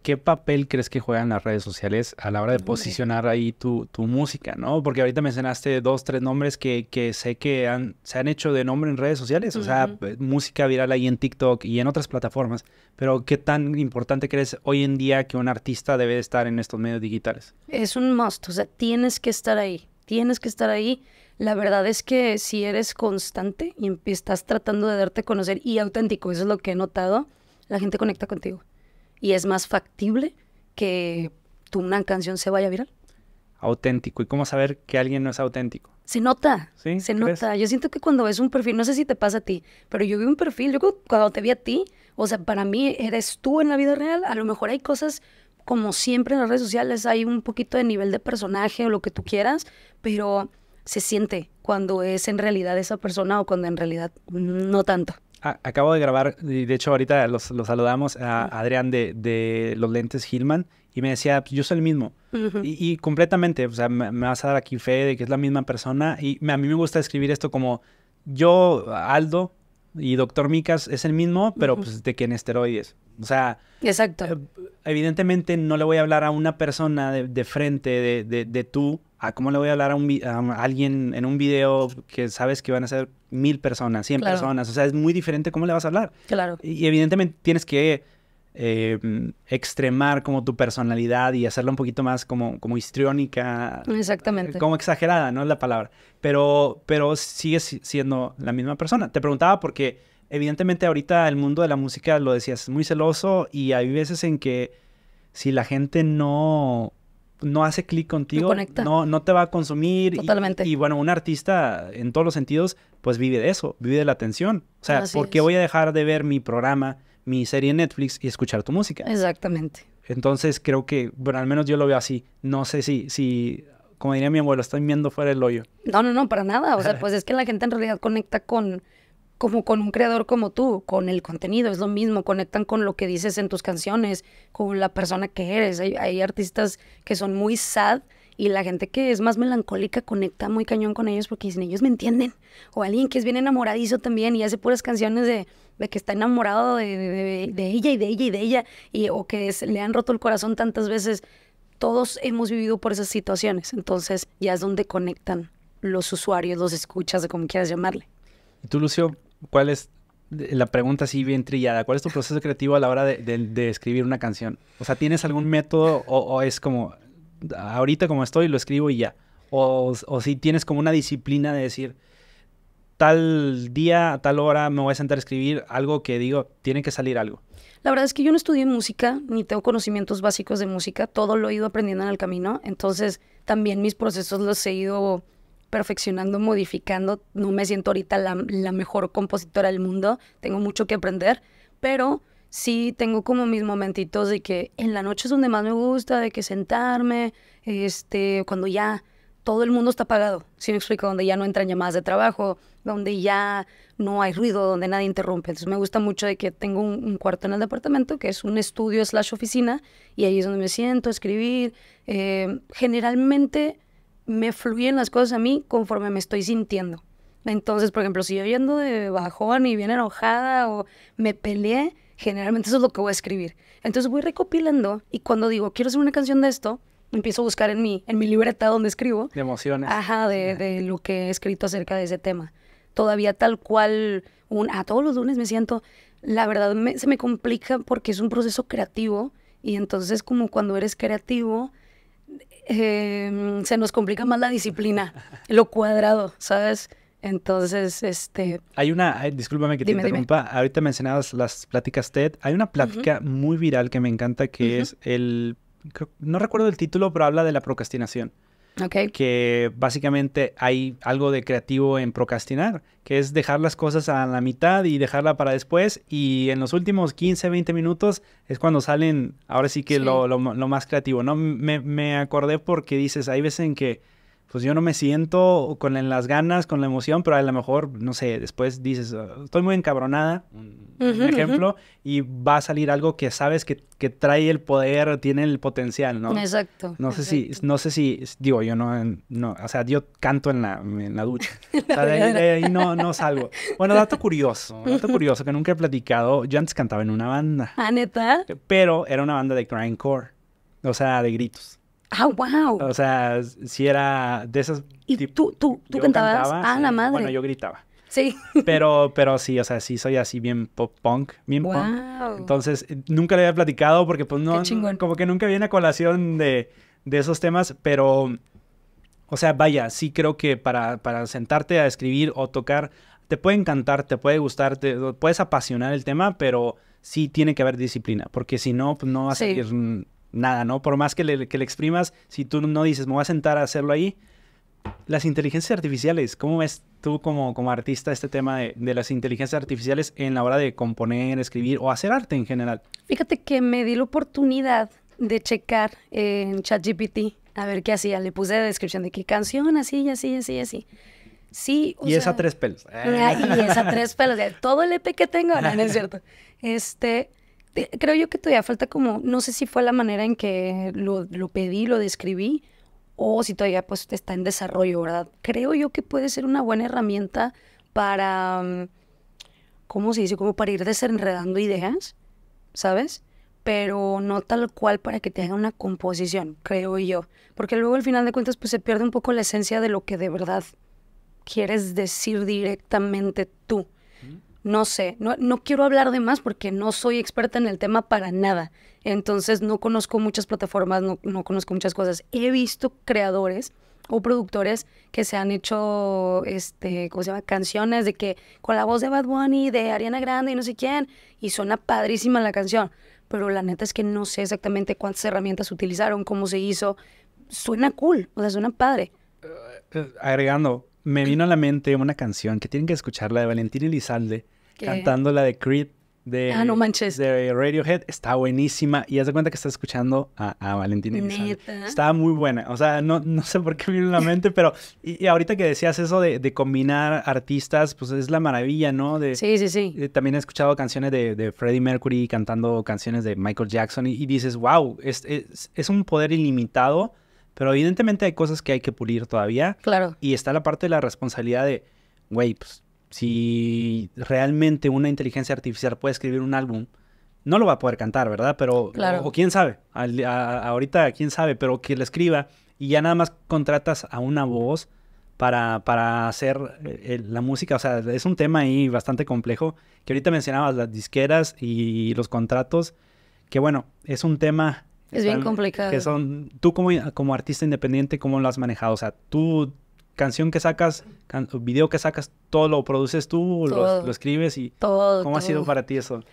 ¿qué papel crees que juegan las redes sociales a la hora de posicionar ahí tu, música, no? Porque ahorita mencionaste dos, tres nombres que, sé que se han hecho de nombre en redes sociales, o sea, eh, música viral ahí en TikTok y en otras plataformas, pero ¿qué tan importante crees hoy en día que un artista debe estar en estos medios digitales? Es un must, o sea, tienes que estar ahí, tienes que estar ahí. La verdad es que si eres constante y estás tratando de darte a conocer y auténtico, eso es lo que he notado, la gente conecta contigo y es más factible que tu una canción se vaya viral. Auténtico. ¿Y cómo saber que alguien no es auténtico? Se nota. ¿Sí? Se nota. Yo siento que cuando ves un perfil, no sé si te pasa a ti, pero yo vi un perfil, yo cuando te vi a ti, o sea, para mí eres tú en la vida real, a lo mejor hay cosas como siempre en las redes sociales, hay un poquito de nivel de personaje o lo que tú quieras, pero se siente cuando es en realidad esa persona o cuando en realidad no tanto acabo de grabar, y de hecho ahorita los, saludamos a Adrián de, los lentes Hillman y me decía, pues, yo soy el mismo. y, completamente, o sea, me, vas a dar aquí fe de que es la misma persona y a mí me gusta escribir esto como yo, Aldo y Doctor Micas es el mismo, pero pues de que en esteroides. O sea, Exacto. Eh, evidentemente no le voy a hablar a una persona de, frente de, de tú Ah, ¿cómo le voy a hablar a, un, alguien en un video que sabes que van a ser mil personas, cien personas? O sea, es muy diferente cómo le vas a hablar. Claro. Y, evidentemente tienes que eh, extremar como tu personalidad y hacerla un poquito más como, como histriónica. Exactamente. Como exagerada, ¿no? Es la palabra. Pero, pero sigues siendo la misma persona. Te preguntaba porque evidentemente ahorita el mundo de la música, lo decías, es muy celoso y hay veces en que si la gente no no hace clic contigo, no, no te va a consumir. Totalmente. Y, bueno, un artista en todos los sentidos, pues vive de eso, vive de la atención. O sea, ¿por qué voy a dejar de ver mi programa, mi serie en Netflix y escuchar tu música? Exactamente. Entonces creo que, bueno, al menos yo lo veo así. No sé si, si como diría mi abuelo, están viendo fuera el hoyo. No, no, no, para nada. O sea, pues es que la gente en realidad conecta con, como con un creador como tú, con el contenido, es lo mismo, conectan con lo que dices en tus canciones, con la persona que eres. Hay, artistas que son muy sad y la gente que es más melancólica conecta muy cañón con ellos porque dicen, ellos me entienden. O alguien que es bien enamoradizo también y hace puras canciones de, que está enamorado de, ella y de ella y de ella, y, o que le han roto el corazón tantas veces. Todos hemos vivido por esas situaciones, entonces ya es donde conectan los usuarios, los escuchas, de como quieras llamarle. ¿Y tú, Lucio, ¿cuál es la pregunta así bien trillada? ¿Cuál es tu proceso creativo a la hora de, escribir una canción? O sea, ¿tienes algún método o, es como, ahorita como estoy, lo escribo y ya? O, o si tienes como una disciplina de decir, tal día, a tal hora me voy a sentar a escribir algo que digo, tiene que salir algo. La verdad es que yo no estudié música, ni tengo conocimientos básicos de música, todo lo he ido aprendiendo en el camino, entonces también mis procesos los he ido perfeccionando, modificando. No me siento ahorita la, mejor compositora del mundo, tengo mucho que aprender, pero sí tengo como mis momentitos de que en la noche es donde más me gusta, de que sentarme, este, cuando ya todo el mundo está apagado, si me explico, donde ya no entran llamadas de trabajo, donde ya no hay ruido, donde nadie interrumpe. Entonces me gusta mucho de que tengo un, cuarto en el departamento que es un estudio slash oficina y ahí es donde me siento a escribir. Eh, generalmente me fluyen las cosas a mí conforme me estoy sintiendo. Entonces, por ejemplo, si yo yendo de bajón y bien enojada o me peleé, generalmente eso es lo que voy a escribir. Entonces voy recopilando y cuando digo, quiero hacer una canción de esto, empiezo a buscar en mi, en mi libreta donde escribo. De emociones. Ajá, de, lo que he escrito acerca de ese tema. Todavía tal cual, un, a todos los lunes me siento, la verdad se me complica porque es un proceso creativo y entonces como cuando eres creativo Em, se nos complica más la disciplina, lo cuadrado, ¿sabes? Entonces, este... Hay una, discúlpame que te interrumpa, ahorita mencionabas las pláticas TED, hay una plática muy viral que me encanta que es el, no recuerdo el título, pero habla de la procrastinación. Que básicamente hay algo de creativo en procrastinar, que es dejar las cosas a la mitad y dejarla para después. Y en los últimos 15, 20 minutos es cuando salen, ahora sí que Lo, lo, más creativo, ¿no? Me, me acordé porque dices, hay veces en que pues yo no me siento con las ganas, con la emoción, pero a lo mejor, no sé, después dices, ah, estoy muy encabronada, un, ejemplo, y va a salir algo que sabes que, trae el poder, tiene el potencial, ¿no? Exacto. No sé si, no sé si, digo, yo no, no, o sea, yo canto en la, ducha, o sea, de, ahí, no, no salgo. Bueno, dato curioso, dato curioso que nunca he platicado, yo antes cantaba en una banda. ¿Ah, neta? Pero era una banda de core, o sea, de gritos. Ah, wow. O sea, si era de esas. ¿Y tú, tú, tú cantabas? ah, la madre. Bueno, yo gritaba. Sí. Pero, pero sí, o sea, sí soy así bien pop punk, bien wow. punk. Entonces, eh, nunca le había platicado porque pues no, como que nunca viene a colación de, esos temas, pero, o sea, vaya, sí creo que para, para sentarte a escribir o tocar, te puede encantar, te puede gustar, te puedes apasionar el tema, pero sí tiene que haber disciplina, porque si no, pues no vas a nada, ¿no? Por más que le, exprimas, si tú no dices, me voy a sentar a hacerlo ahí, las inteligencias artificiales, ¿cómo ves tú como, como artista este tema de, de, las inteligencias artificiales en la hora de componer, escribir o hacer arte en general? Fíjate que me di la oportunidad de checar en ChatGPT a ver qué hacía. Le puse la descripción de qué canción, así, así, así, así. Sí, y esa tres pelos. Ah, y esa tres pelos. Todo el EP que tengo, no, no es cierto. Este, creo yo que todavía falta como, no sé si fue la manera en que lo, pedí, lo describí, o si todavía pues está en desarrollo, ¿verdad? Creo yo que puede ser una buena herramienta para, mm, ¿cómo se dice? Como para ir desenredando ideas, ¿sabes? Pero no tal cual para que te haga una composición, creo yo. Porque luego al final de cuentas pues se pierde un poco la esencia de lo que de verdad quieres decir directamente tú no sé, no, quiero hablar de más porque no soy experta en el tema para nada. Entonces no conozco muchas plataformas, no, conozco muchas cosas. He visto creadores o productores que se han hecho, este, ¿cómo se llama? Canciones de que con la voz de Bad Bunny, de Ariana Grande y no sé quién, y suena padrísima la canción. Pero la neta es que no sé exactamente cuántas herramientas utilizaron, cómo se hizo. Suena cool, o sea, suena padre. Eh, agregando, me vino a la mente una canción que tienen que escuchar, la de Valentín Elizalde, cantando la de Creed de, ah, no manches. de Radiohead. Está buenísima. Y haz de cuenta que estás escuchando a, a Valentín Elizalde. Está muy buena. O sea, no, no sé por qué vino a la mente, pero. Y, ahorita que decías eso de, combinar artistas, pues es la maravilla, ¿no? De, sí, sí, sí. Eh, también he escuchado canciones de, Freddie Mercury cantando canciones de Michael Jackson y, dices, wow, es un poder ilimitado pero evidentemente hay cosas que hay que pulir todavía. Claro. Y está la parte de la responsabilidad de, güey, pues si realmente una inteligencia artificial puede escribir un álbum, no lo va a poder cantar, ¿verdad? Pero, claro. o, quién sabe, ahorita quién sabe, pero que lo escriba y ya nada más contratas a una voz para, hacer eh, la música. O sea, es un tema ahí bastante complejo que ahorita mencionabas, las disqueras y los contratos, que bueno, es un tema es bien complicado. Que son, tú como, como artista independiente, ¿cómo lo has manejado? O sea, tú, canción que sacas, video que sacas, todo lo produces tú, lo, lo, escribes y... Todo. ¿Cómo ha sido para ti eso?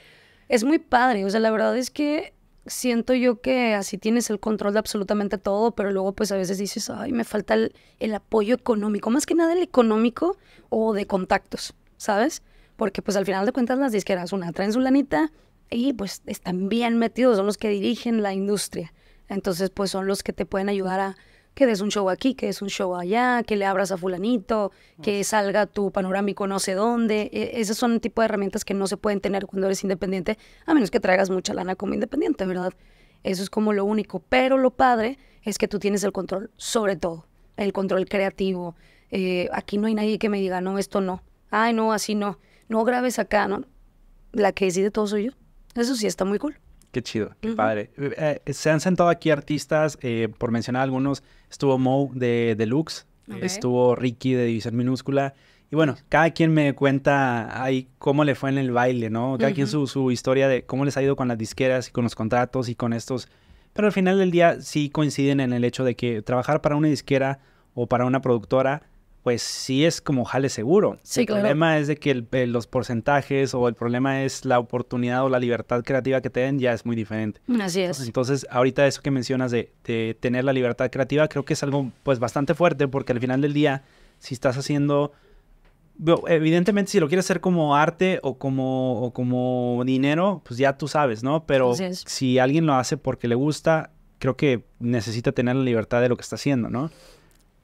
Es muy padre, o sea, la verdad es que siento yo que así tienes el control de absolutamente todo, pero luego pues a veces dices, ay, me falta el, el apoyo económico, más que nada el económico o de contactos, ¿sabes? Porque pues al final de cuentas las disqueras, una traen su lanita, y pues están bien metidos, son los que dirigen la industria. Entonces, pues son los que te pueden ayudar a que des un show aquí, que des un show allá, que le abras a fulanito, que salga tu panorámico no sé dónde. E, esos son el tipo de herramientas que no se pueden tener cuando eres independiente, a menos que traigas mucha lana como independiente, ¿verdad? Eso es como lo único. Pero lo padre es que tú tienes el control sobre todo, el control creativo. Eh, aquí no hay nadie que me diga, no, esto no. Ay, no, así no. No grabes acá, ¿no? La que decide todo soy yo. Eso sí está muy cool. Qué chido, qué padre. Eh, eh, se han sentado aquí artistas, eh, por mencionar algunos, estuvo Mo de Deluxe, estuvo Ricky de División Minúscula. Y bueno, cada quien me cuenta ahí cómo le fue en el baile, ¿no? Cada quien su, su, historia de cómo les ha ido con las disqueras y con los contratos y con estos. Pero al final del día sí coinciden en el hecho de que trabajar para una disquera o para una productora pues sí es como jale seguro. Sí, el problema es de que los porcentajes o el problema es la oportunidad o la libertad creativa que te den ya es muy diferente. Mm, así es. Entonces, ahorita eso que mencionas de, tener la libertad creativa creo que es algo pues bastante fuerte porque al final del día, si estás haciendo evidentemente si lo quieres hacer como arte o como dinero, pues ya tú sabes, ¿no? Pero si alguien lo hace porque le gusta, creo que necesita tener la libertad de lo que está haciendo, ¿no?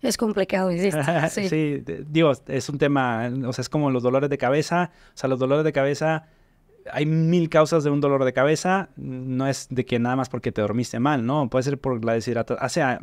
Es complicado, insisto. Sí. sí, digo, es un tema, o sea, es como los dolores de cabeza, o sea, los dolores de cabeza, hay mil causas de un dolor de cabeza, no es de que nada más porque te dormiste mal, ¿no? Puede ser por la deshidratación, o sea,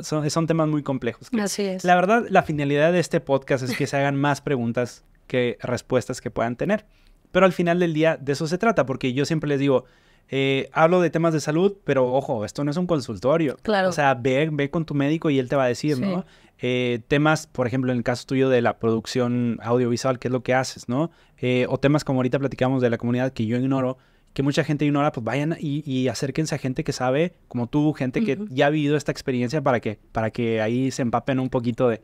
son, temas muy complejos. Así es. La verdad, la finalidad de este podcast es que se hagan más preguntas que respuestas que puedan tener. Pero al final del día de eso se trata, porque yo siempre les digo, eh, hablo de temas de salud, pero ojo, esto no es un consultorio. Claro. O sea, ve, ve con tu médico y él te va a decir, ¿no? Eh, temas, por ejemplo, en el caso tuyo de la producción audiovisual, qué es lo que haces, ¿no? Eh, o temas como ahorita platicamos de la comunidad que yo ignoro, que mucha gente ignora, pues vayan y, acérquense a gente que sabe, como tú, gente que ya ha vivido esta experiencia para que, para que ahí se empapen un poquito de,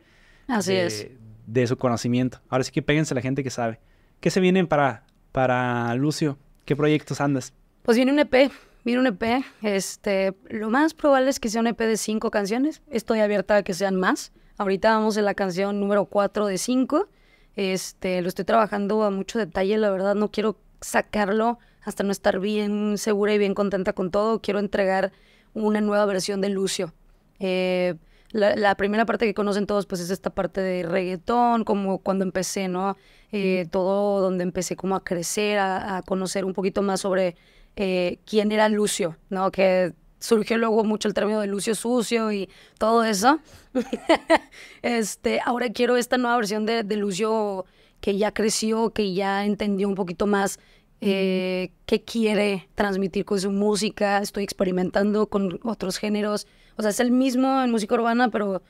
Así es. su conocimiento. Ahora sí que péguense a la gente que sabe. ¿Qué se vienen para, para Lucio? ¿Qué proyectos andas? Pues viene un EP, viene un EP. Este, lo más probable es que sea un EP de cinco canciones. Estoy abierta a que sean más. Ahorita vamos en la canción número cuatro de cinco. Este, lo estoy trabajando a mucho detalle, la verdad no quiero sacarlo hasta no estar bien segura y bien contenta con todo. Quiero entregar una nueva versión de Lucio. Eh, la, primera parte que conocen todos, pues es esta parte de reggaetón, como cuando empecé, ¿no? Eh, todo donde empecé como a crecer, a, conocer un poquito más sobre eh, quién era Lucio, ¿no? Que surgió luego mucho el término de Lucio Sucio y todo eso. este, ahora quiero esta nueva versión de, Lucio que ya creció, que ya entendió un poquito más eh, qué quiere transmitir con su música. Estoy experimentando con otros géneros. O sea, es el mismo en música urbana, pero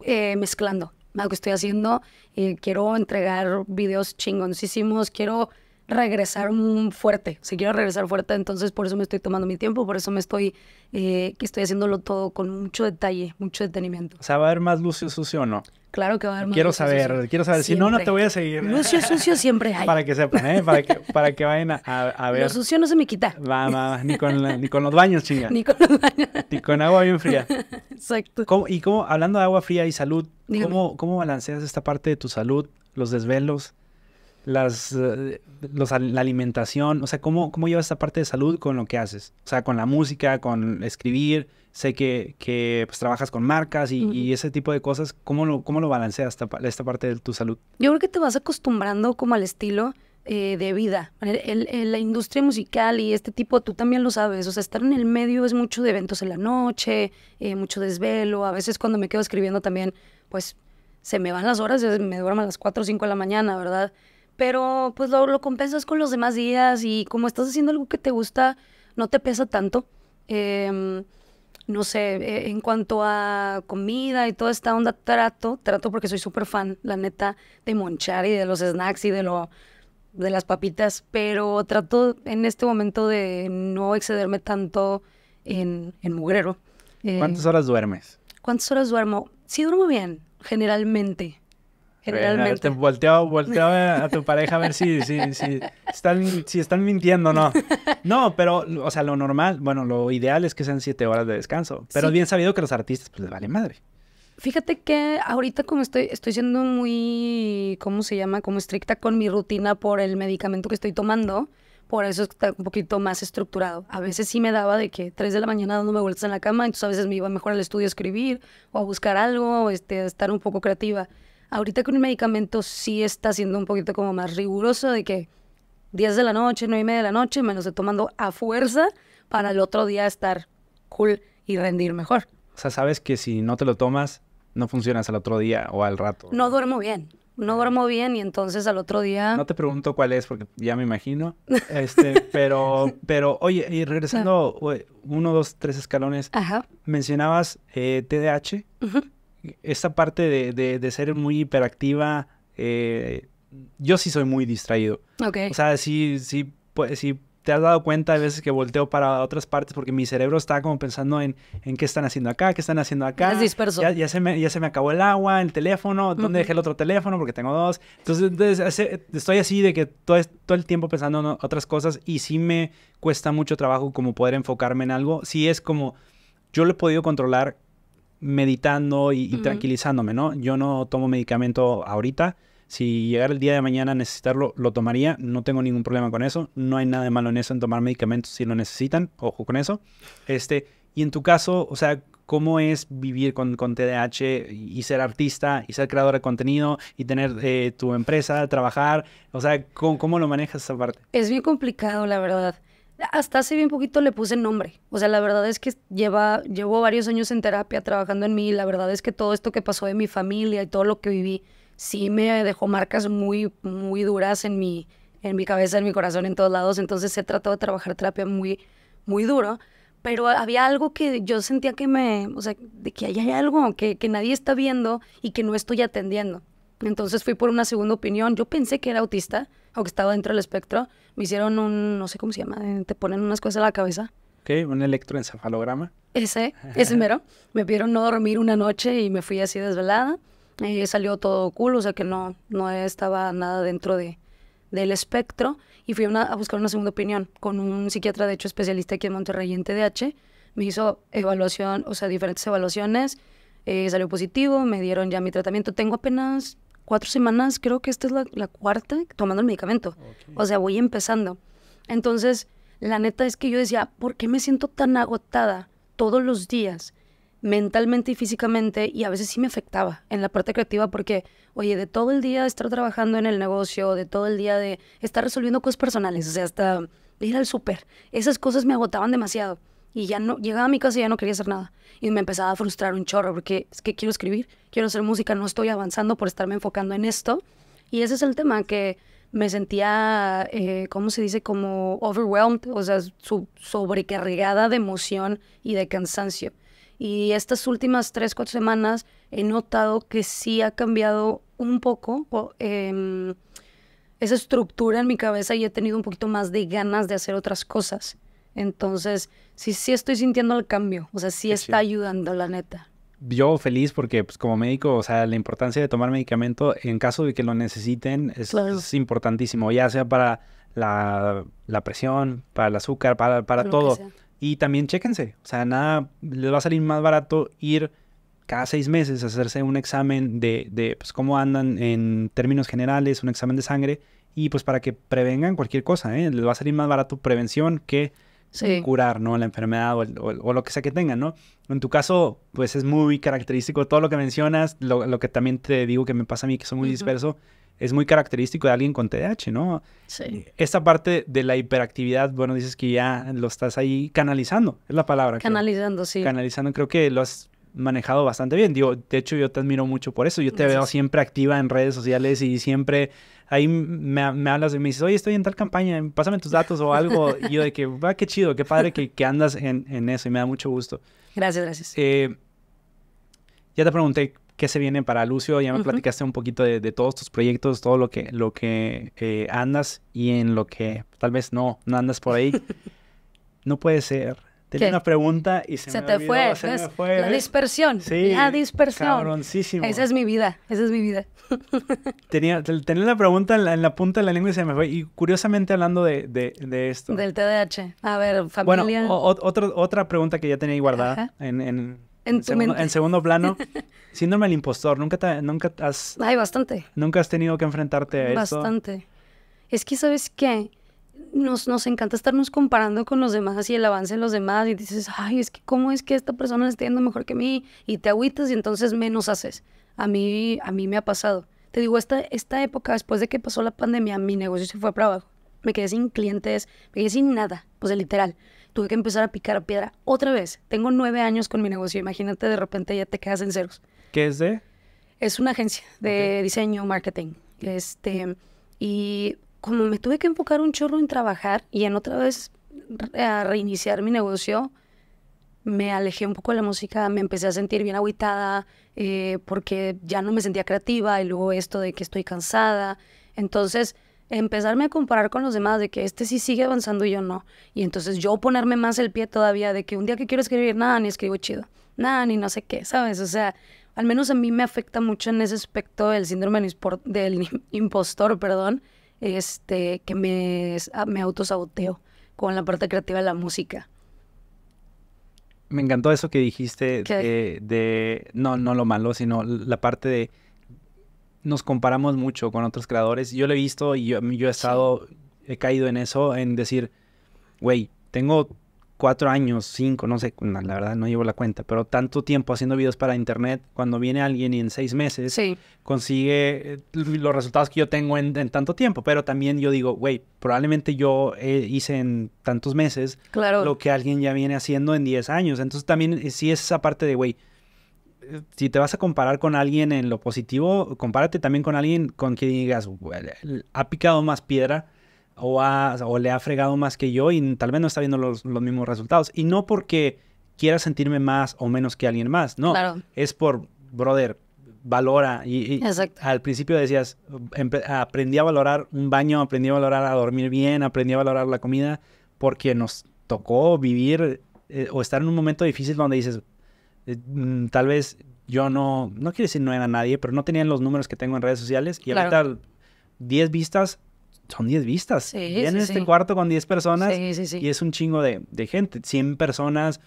eh, mezclando lo que estoy haciendo. Eh, quiero entregar videos chingoncísimos. Quiero regresar fuerte, si quiero regresar fuerte, entonces por eso me estoy tomando mi tiempo, por eso me estoy, eh, que estoy haciéndolo todo con mucho detalle, mucho detenimiento. O sea, ¿va a haber más lucio sucio o no? Claro que va a haber más Quiero saber, quiero saber, si no, no te voy a seguir. Lucio sucio siempre hay. Para que sepan, ¿eh? Para que, para que vayan a, ver. Lo sucio no se me quita. Va, Ni, con ni con los baños, chinga. Ni con los baños. Ni con agua bien fría. Exacto. y cómo, hablando de agua fría y salud, ¿cómo, ¿cómo balanceas esta parte de tu salud, los desvelos? las, eh, los, la alimentación, o sea, ¿cómo, ¿cómo llevas esta parte de salud con lo que haces? O sea, con la música, con escribir, sé que, que pues, trabajas con marcas y, y, ese tipo de cosas, ¿cómo lo, cómo lo balanceas esta, esta parte de tu salud? Yo creo que te vas acostumbrando como al estilo eh, de vida. El, la industria musical y este tipo, tú también lo sabes, o sea, estar en el medio es mucho de eventos en la noche, eh, mucho desvelo, a veces cuando me quedo escribiendo también, pues se me van las horas, me duermo a las 4 o 5 de la mañana, ¿verdad? pero pues lo, compensas con los demás días y como estás haciendo algo que te gusta, no te pesa tanto. Em, no sé, e, en cuanto a comida y toda esta onda, trato, trato porque soy súper fan, la neta, de monchar y de los snacks y de lo de las papitas, pero trato en este momento de no excederme tanto en, en mugrero. ¿Cuántas em. horas duermes? ¿Cuántas horas duermo? Sí duermo bien, generalmente. Te volteo, a tu pareja a ver si, están, si están mintiendo no. No, pero, o sea, lo normal, bueno, lo ideal es que sean siete horas de descanso. Pero es bien sabido que los artistas, pues, les vale madre. Fíjate que ahorita como estoy, estoy siendo muy, ¿cómo se llama? Como estricta con mi rutina por el medicamento que estoy tomando. Por eso está un poquito más estructurado. A veces sí me daba de que tres de la mañana me vueltas en la cama, entonces a veces me iba mejor al estudio a escribir o a buscar algo, o este, a estar un poco creativa Ahorita con el medicamento sí está siendo un poquito como más riguroso de que 10 de la noche, 9 y media de la noche, me lo estoy tomando a fuerza para el otro día estar cool y rendir mejor. O sea, sabes que si no te lo tomas, no funcionas al otro día o al rato. No duermo bien. No duermo bien y entonces al otro día... No te pregunto cuál es porque ya me imagino. Este, pero, pero, oye, y regresando uno, dos, tres escalones. Ajá. Mencionabas TDAH. Eh, esta parte de, de, ser muy hiperactiva, eh, yo sí soy muy distraído. O sea, sí, sí, pues, sí te has dado cuenta de veces que volteo para otras partes porque mi cerebro está como pensando en, en qué están haciendo acá, qué están haciendo acá. Ya, se, me, ya se me acabó el agua, el teléfono, dónde dejé el otro teléfono porque tengo dos. Entonces, entonces, estoy así de que todo, todo el tiempo pensando en otras cosas y sí me cuesta mucho trabajo como poder enfocarme en algo. Sí es como, yo lo he podido controlar meditando y, tranquilizándome, ¿no? Yo no tomo medicamento ahorita. Si llegara el día de mañana a necesitarlo, lo tomaría. No tengo ningún problema con eso. No hay nada de malo en eso, en tomar medicamentos si lo necesitan. Ojo con eso. Este, y en tu caso, o sea, ¿cómo es vivir con, con TDAH y ser artista y ser creador de contenido y tener eh, tu empresa, trabajar? O sea, ¿cómo lo manejas esa parte? Es bien complicado, la verdad. Hasta hace bien poquito le puse nombre. O sea, la verdad es que lleva, llevo varios años en terapia trabajando en mí. la verdad es que todo esto que pasó de mi familia y todo lo que viví, sí me dejó marcas muy, muy duras en mi, en mi cabeza, en mi corazón, en todos lados. Entonces he tratado de trabajar terapia muy, muy duro. Pero había algo que yo sentía que me, o sea, de que hay algo que nadie está viendo y que no estoy atendiendo. Entonces fui por una segunda opinión. Yo pensé que era autista aunque estaba dentro del espectro. Me hicieron un, no sé cómo se llama, eh, te ponen unas cosas en la cabeza. ¿Qué? un electroencefalograma. Ese, ese mero. Me pidieron no dormir una noche y me fui así desvelada. Y salió todo cool, o sea que no, no estaba nada dentro de, del espectro. Y fui a buscar una segunda opinión con un psiquiatra, de hecho especialista aquí en Monterrey en TDH. Me hizo evaluación, o sea, diferentes evaluaciones. Eh, salió positivo, me dieron ya mi tratamiento. Tengo apenas cuatro semanas, creo que esta es la, cuarta, tomando el medicamento. O sea, voy empezando. Entonces, la neta es que yo decía, ¿por qué me siento tan agotada todos los días? mentalmente y físicamente y a veces sí me afectaba en la parte creativa porque, oye, de todo el día estar trabajando en el negocio, de todo el día de estar resolviendo cosas personales, o sea, hasta ir al súper, esas cosas me agotaban demasiado y ya no, llegaba a mi casa y ya no quería hacer nada. Y me empezaba a frustrar un chorro porque es que quiero escribir, quiero hacer música, no estoy avanzando por estarme enfocando en esto. Y ese es el tema, que me sentía, eh, ¿cómo se dice? Como overwhelmed, o sea, sobrecargada de emoción y de cansancio. Y estas últimas tres, cuatro semanas he notado que sí ha cambiado un poco em, esa estructura en mi cabeza y he tenido un poquito más de ganas de hacer otras cosas. Entonces, sí, sí estoy sintiendo el cambio, o sea, sí está ayudando, la neta yo feliz porque pues como médico, o sea, la importancia de tomar medicamento en caso de que lo necesiten es, importantísimo, ya sea para la, presión, para el azúcar, para, todo. Y también chéquense, o sea, nada, les va a salir más barato ir cada seis meses a hacerse un examen de, de pues, cómo andan en términos generales, un examen de sangre, y pues para que prevengan cualquier cosa, ¿eh? les va a salir más barato prevención que curar, ¿no? La enfermedad o, lo que sea que tengan, ¿no? En tu caso, pues es muy característico todo lo que mencionas, lo, que también te digo que me pasa a mí, que soy muy disperso, es muy característico de alguien con TDAH, ¿no? Sí. Eh, esta parte de la hiperactividad, bueno, dices que ya lo estás ahí canalizando, es la palabra. Canalizando, sí. Canalizando, creo que lo has manejado bastante bien. Digo, de hecho, yo te admiro mucho por eso. Yo te veo siempre activa en redes sociales y siempre ahí me, hablas y me dices, oye, estoy en tal campaña, pásame tus datos o algo. Y yo de que, va, qué chido, qué padre que, que andas en, eso y me da mucho gusto. Gracias, gracias. Eh, ya te pregunté qué se viene para Lucio, ya me platicaste un poquito de, todos tus proyectos, todo lo que, lo que eh, andas y en lo que tal vez no, no andas por ahí. no puede ser Tenía una pregunta y se, me te fue. Se fue. La dispersión. Sí, la dispersión. Esa es mi vida. Esa es mi vida. tenía, tenía la pregunta en la, punta de la lengua y se me fue. Y curiosamente hablando de, esto. Del TDAH. A ver, familia. Bueno, otra pregunta que ya tenía ahí guardada en, en, segundo, plano. Síndrome del impostor. Nunca, nunca has. Hay bastante. Nunca has tenido que enfrentarte a bastante. Bastante. Es que, ¿sabes qué? nos, encanta estarnos comparando con los demás y el avance de los demás y dices, ay, es que cómo es que esta persona le está yendo mejor que mí y te agüitas y entonces menos haces. A mí, a mí me ha pasado. Te digo, esta, esta época, después de que pasó la pandemia, mi negocio se fue para abajo. Me quedé sin clientes, me quedé sin nada, pues de literal. Tuve que empezar a picar a piedra otra vez. Tengo nueve años con mi negocio, imagínate, de repente ya te quedas en ceros. ¿Qué es de? Es una agencia de diseño, marketing. Este, y como me tuve que enfocar un chorro en trabajar y en otra vez a reiniciar mi negocio, me alejé un poco de la música, me empecé a sentir bien aguitada eh, porque ya no me sentía creativa y luego esto de que estoy cansada. Entonces, empezarme a comparar con los demás de que este sí sigue avanzando y yo no. Y entonces yo ponerme más el pie todavía de que un día que quiero escribir nada, ni escribo chido, nada, ni no sé qué, ¿sabes? O sea, al menos a mí me afecta mucho en ese aspecto el síndrome del impostor, perdón, este, que me, ah, me autosaboteo con la parte creativa de la música. Me encantó eso que dijiste de, no, no lo malo, sino la parte de nos comparamos mucho con otros creadores. Yo lo he visto y yo, he estado, he caído en eso, en decir, güey, tengo cuatro años, cinco, no sé, la verdad no llevo la cuenta, pero tanto tiempo haciendo videos para internet, cuando viene alguien y en seis meses consigue eh, los resultados que yo tengo en, tanto tiempo, pero también yo digo, güey, probablemente yo eh, hice en tantos meses lo que alguien ya viene haciendo en diez años, entonces también eh, sí es esa parte de, güey, si te vas a comparar con alguien en lo positivo, compárate también con alguien con quien digas, ha picado más piedra o, le ha fregado más que yo y tal vez no está viendo los, mismos resultados. Y no porque quiera sentirme más o menos que alguien más, no. Es por, brother, valora. Y, al principio decías, aprendí a valorar un baño, aprendí a valorar a dormir bien, aprendí a valorar la comida, porque nos tocó vivir eh, o estar en un momento difícil donde dices, eh, mm, tal vez yo no, no quiero decir no era nadie, pero no tenían los números que tengo en redes sociales y ahorita 10 vistas son 10 vistas. Sí, en este cuarto con 10 personas y es un chingo de, gente. 100 personas,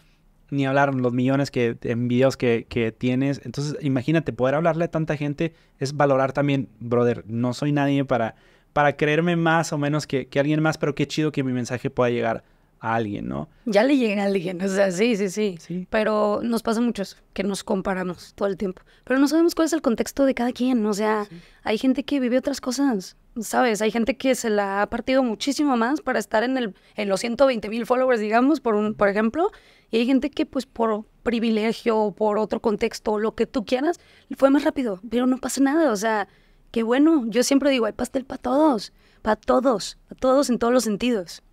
ni hablar los millones que, en videos que, que, tienes. Entonces, imagínate, poder hablarle a tanta gente es valorar también, brother, no soy nadie para, para creerme más o menos que, que alguien más, pero qué chido que mi mensaje pueda llegar alguien, ¿no? Ya le llega a alguien, o sea, sí, sí, sí, Pero nos pasa mucho eso, que nos comparamos todo el tiempo. Pero no sabemos cuál es el contexto de cada quien, o sea, hay gente que vive otras cosas, ¿sabes? Hay gente que se la ha partido muchísimo más para estar en, el, en los 120 mil followers, digamos, por, un, por ejemplo. Y hay gente que, pues, por privilegio, por otro contexto, lo que tú quieras, fue más rápido, pero no pasa nada, o sea, qué bueno. Yo siempre digo, hay pastel para todos, para todos, para todos en todos los sentidos.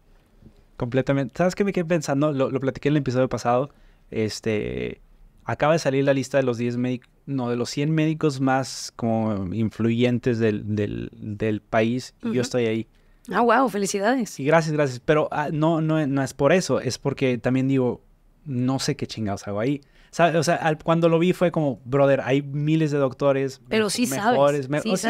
Completamente. ¿Sabes qué me quedé pensando? Lo, platiqué en el episodio pasado. Este, acaba de salir la lista de los 10 médicos, no, de los 100 médicos más como influyentes del, país. Y yo estoy ahí. Ah, wow, felicidades. Y gracias, gracias. Pero ah, no, no, no es por eso, es porque también digo, no sé qué chingados hago ahí. O sea, cuando lo vi fue como, brother, hay miles de doctores. Pero sí mejores, sabes.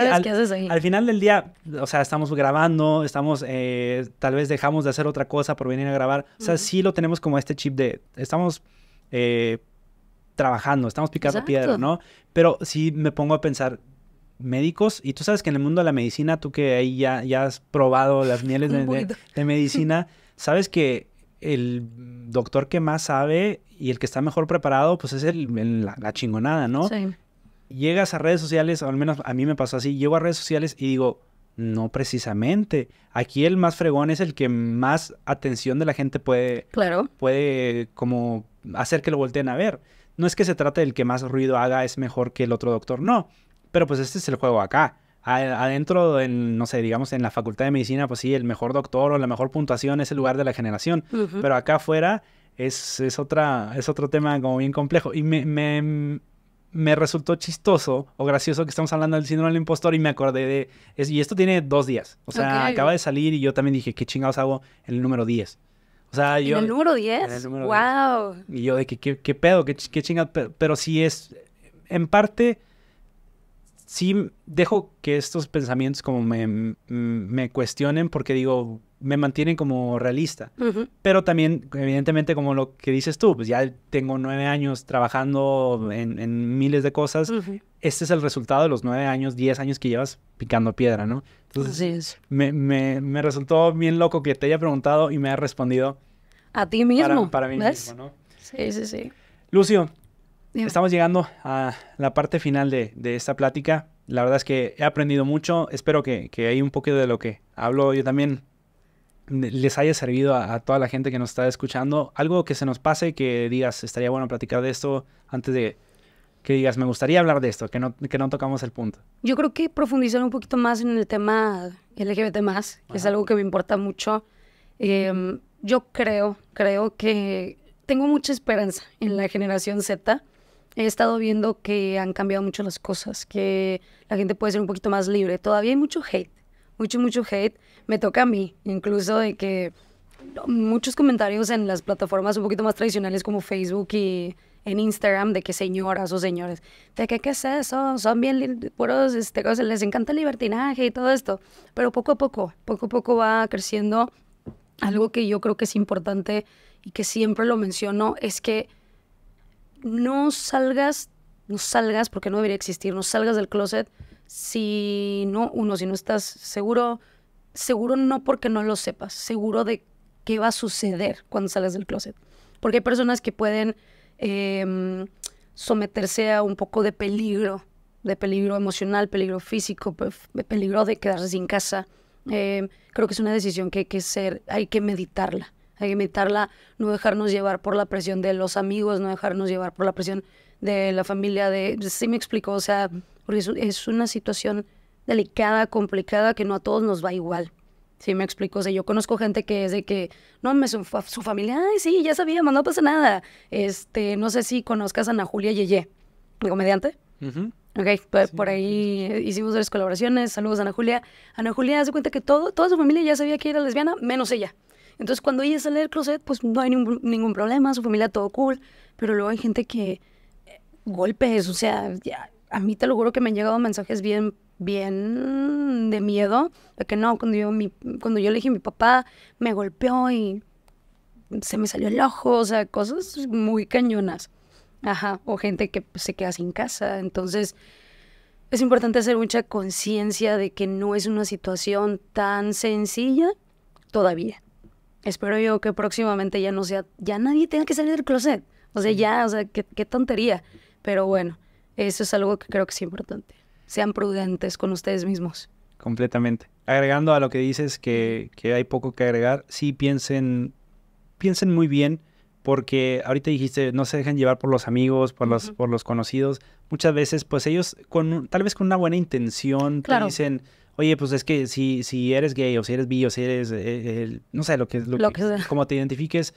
al, final del día, o sea, estamos grabando, estamos, eh, tal vez dejamos de hacer otra cosa por venir a grabar. O sea, sí lo tenemos como este chip de, estamos eh, trabajando, estamos picando piedra, ¿no? Pero sí me pongo a pensar, médicos, y tú sabes que en el mundo de la medicina, tú que ahí ya, has probado las mieles de medicina, sabes que el doctor que más sabe y el que está mejor preparado, pues es el, la, chingonada, ¿no? Sí. Llegas a redes sociales, o al menos a mí me pasó así, llego a redes sociales y digo, no precisamente. Aquí el más fregón es el que más atención de la gente puede, puede como hacer que lo volteen a ver. No es que se trate del que más ruido haga es mejor que el otro doctor, no. Pero pues este es el juego acá adentro, en, no sé, digamos en la facultad de medicina, pues sí, el mejor doctor o la mejor puntuación es el lugar de la generación, pero acá afuera es, otra, es otro tema como bien complejo. Y me, me, resultó chistoso o gracioso que estamos hablando del síndrome del impostor y me acordé de, y esto tiene dos días, o sea, acaba de salir y yo también dije, ¿qué chingados hago en el número 10? O sea, yo... ¿En el número 10? wow. Y yo de que, ¿qué, pedo? ¿Qué, qué chingados? Pero sí es, en parte sí dejo que estos pensamientos como me, cuestionen porque digo, me mantienen como realista. Pero también, evidentemente, como lo que dices tú, pues ya tengo nueve años trabajando en, miles de cosas. Este es el resultado de los nueve años, diez años que llevas picando piedra, ¿no? Entonces, Así es. Me, resultó bien loco que te haya preguntado y me haya respondido. A ti mismo. Para, mí mismo, ¿no? Sí, sí, sí. Lucio, Estamos llegando a la parte final de, esta plática. La verdad es que he aprendido mucho. Espero que, que hay un poquito de lo que hablo yo también les haya servido a, toda la gente que nos está escuchando. Algo que se nos pase, que digas, estaría bueno platicar de esto antes de que digas, me gustaría hablar de esto, que no, que no tocamos el punto. Yo creo que profundizar un poquito más en el tema LGBT, más, que es algo que me importa mucho. Em, yo creo, creo que tengo mucha esperanza en la generación Z he estado viendo que han cambiado mucho las cosas, que la gente puede ser un poquito más libre. Todavía hay mucho hate, mucho, mucho hate. Me toca a mí, incluso de que muchos comentarios en las plataformas un poquito más tradicionales como Facebook y en Instagram de que señoras o señores, de que qué es eso, son bien puros, este, cosas, les encanta el libertinaje y todo esto, pero poco a poco, poco a poco va creciendo. Algo que yo creo que es importante y que siempre lo menciono es que no salgas, no salgas, porque no debería existir, no salgas del closet si no, uno, si no estás seguro, seguro no porque no lo sepas, seguro de qué va a suceder cuando salgas del closet. Porque hay personas que pueden em, someterse a un poco de peligro, de peligro emocional, peligro físico, peligro de quedarse sin casa. Em, creo que es una decisión que hay que ser, hay que meditarla hay que imitarla, no dejarnos llevar por la presión de los amigos, no dejarnos llevar por la presión de la familia, de... Sí me explico, o sea, porque es, una situación delicada, complicada, que no a todos nos va igual. Sí, me explico. O sea, yo conozco gente que es de que, no, me, su, familia, ay, sí, ya sabíamos, no pasa nada. Este, no sé si conozcas a Ana Julia Yeye, comediante. Ok, por ahí hicimos varias colaboraciones. Saludos, a Ana Julia. Ana Julia hace cuenta que todo, toda su familia ya sabía que era lesbiana, menos ella. Entonces, cuando ella sale del closet, pues no hay ningún, problema, su familia todo cool, pero luego hay gente que eh, golpes, o sea, ya, a mí te lo juro que me han llegado mensajes bien bien de miedo, de que no, cuando yo, mi, cuando yo le a mi papá, me golpeó y se me salió el ojo, o sea, cosas muy cañonas. Ajá, o gente que se queda sin casa. Entonces, es importante hacer mucha conciencia de que no es una situación tan sencilla todavía espero yo que próximamente ya no sea, ya nadie tenga que salir del closet. O sea, ya, o sea, qué, tontería. Pero bueno, eso es algo que creo que es importante. Sean prudentes con ustedes mismos. Completamente. Agregando a lo que dices que, que hay poco que agregar, sí piensen, piensen muy bien porque ahorita dijiste no se dejen llevar por los amigos, por los, por los conocidos. Muchas veces, pues ellos con tal vez con una buena intención te dicen, oye, pues es que si, si eres gay o si eres bi o si eres, eh, no sé, lo que, es lo que, como te identifiques,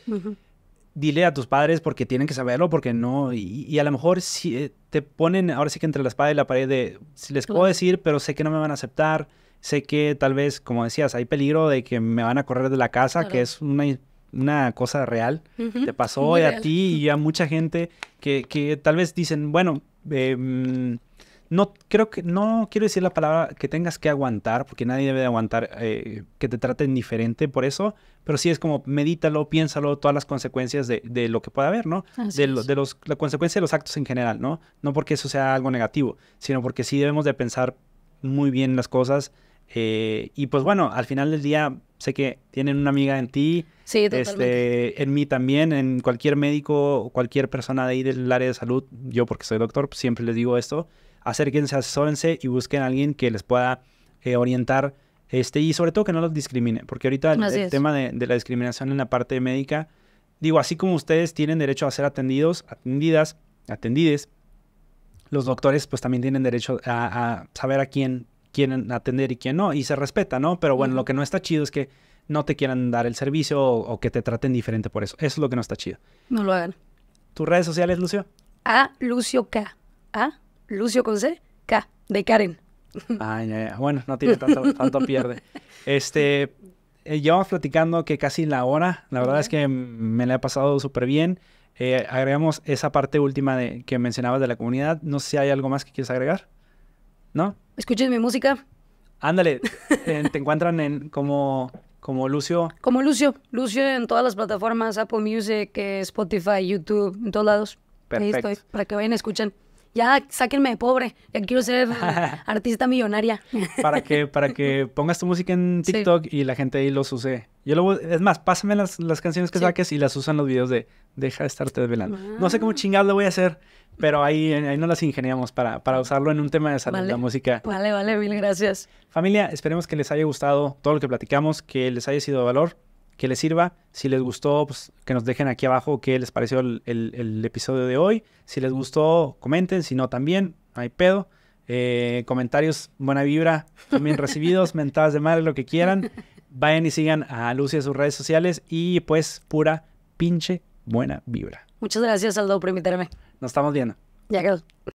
dile a tus padres porque tienen que saberlo, porque no, y, a lo mejor si eh, te ponen, ahora sí que entre la espada y la pared de, les puedo decir, pero sé que no me van a aceptar, sé que tal vez, como decías, hay peligro de que me van a correr de la casa, que es una cosa real. Te pasó a ti y a mucha gente que, que tal vez dicen, bueno, em, no creo que no quiero decir la palabra que tengas que aguantar, porque nadie debe de aguantar eh, que te traten diferente por eso, pero sí es como medítalo, piénsalo, todas las consecuencias de, de lo que pueda haber, ¿no? de, de los, la consecuencia de los actos en general, ¿no? No porque eso sea algo negativo, sino porque sí debemos de pensar muy bien las cosas. Eh, y pues bueno, al final del día sé que tienen una amiga en ti, sí, este, en mí también, en cualquier médico, cualquier persona de ahí del área de salud, yo porque soy doctor, pues siempre les digo esto, acérquense, asesórense y busquen a alguien que les pueda eh, orientar este, y sobre todo que no los discrimine, porque ahorita el, tema de, la discriminación en la parte médica, digo, así como ustedes tienen derecho a ser atendidos, atendidas, atendides, los doctores pues también tienen derecho a, saber a quién quieren atender y quién no, y se respeta, ¿no? Pero bueno, lo que no está chido es que no te quieran dar el servicio o, o, que te traten diferente por eso. Eso es lo que no está chido. No lo hagan. ¿Tus redes sociales, Lucio? A Lucio K. A Lucio con C, K, de Karen. Ay, ah, Bueno, no tiene tanto, tanto pierde. Este, eh, llevamos platicando que casi la hora, la verdad es que me la he pasado súper bien. Eh, agregamos esa parte última que mencionabas de la comunidad. No sé si hay algo más que quieres agregar. ¿No? Escuchen mi música. Ándale, te encuentran en como, como Lucio. Como Lucio, Lucio en todas las plataformas, Apple Music, eh, Spotify, YouTube, en todos lados. Perfecto. Ahí para que vayan, escuchen ya sáquenme de pobre, ya quiero ser artista millonaria. para que, para que pongas tu música en TikTok y la gente ahí los use. Yo lo es más, pásame las, las canciones que saques y las usan los videos de deja de estarte desvelando. No sé cómo ah. chingado lo voy a hacer, pero ahí, ahí nos las ingeniamos para, para usarlo en un tema de salud, la música. Vale, vale, mil gracias. Familia, esperemos que les haya gustado todo lo que platicamos, que les haya sido de valor que les sirva. Si les gustó, pues, que nos dejen aquí abajo qué les pareció el, episodio de hoy. Si les gustó, comenten. Si no, también, no hay pedo. Eh, comentarios, buena vibra, también recibidos, mentadas de madre, lo que quieran. Vayan y sigan a Lucia sus redes sociales y pues pura pinche buena vibra. Muchas gracias, Aldo, por invitarme. Nos estamos viendo. Ya quedó.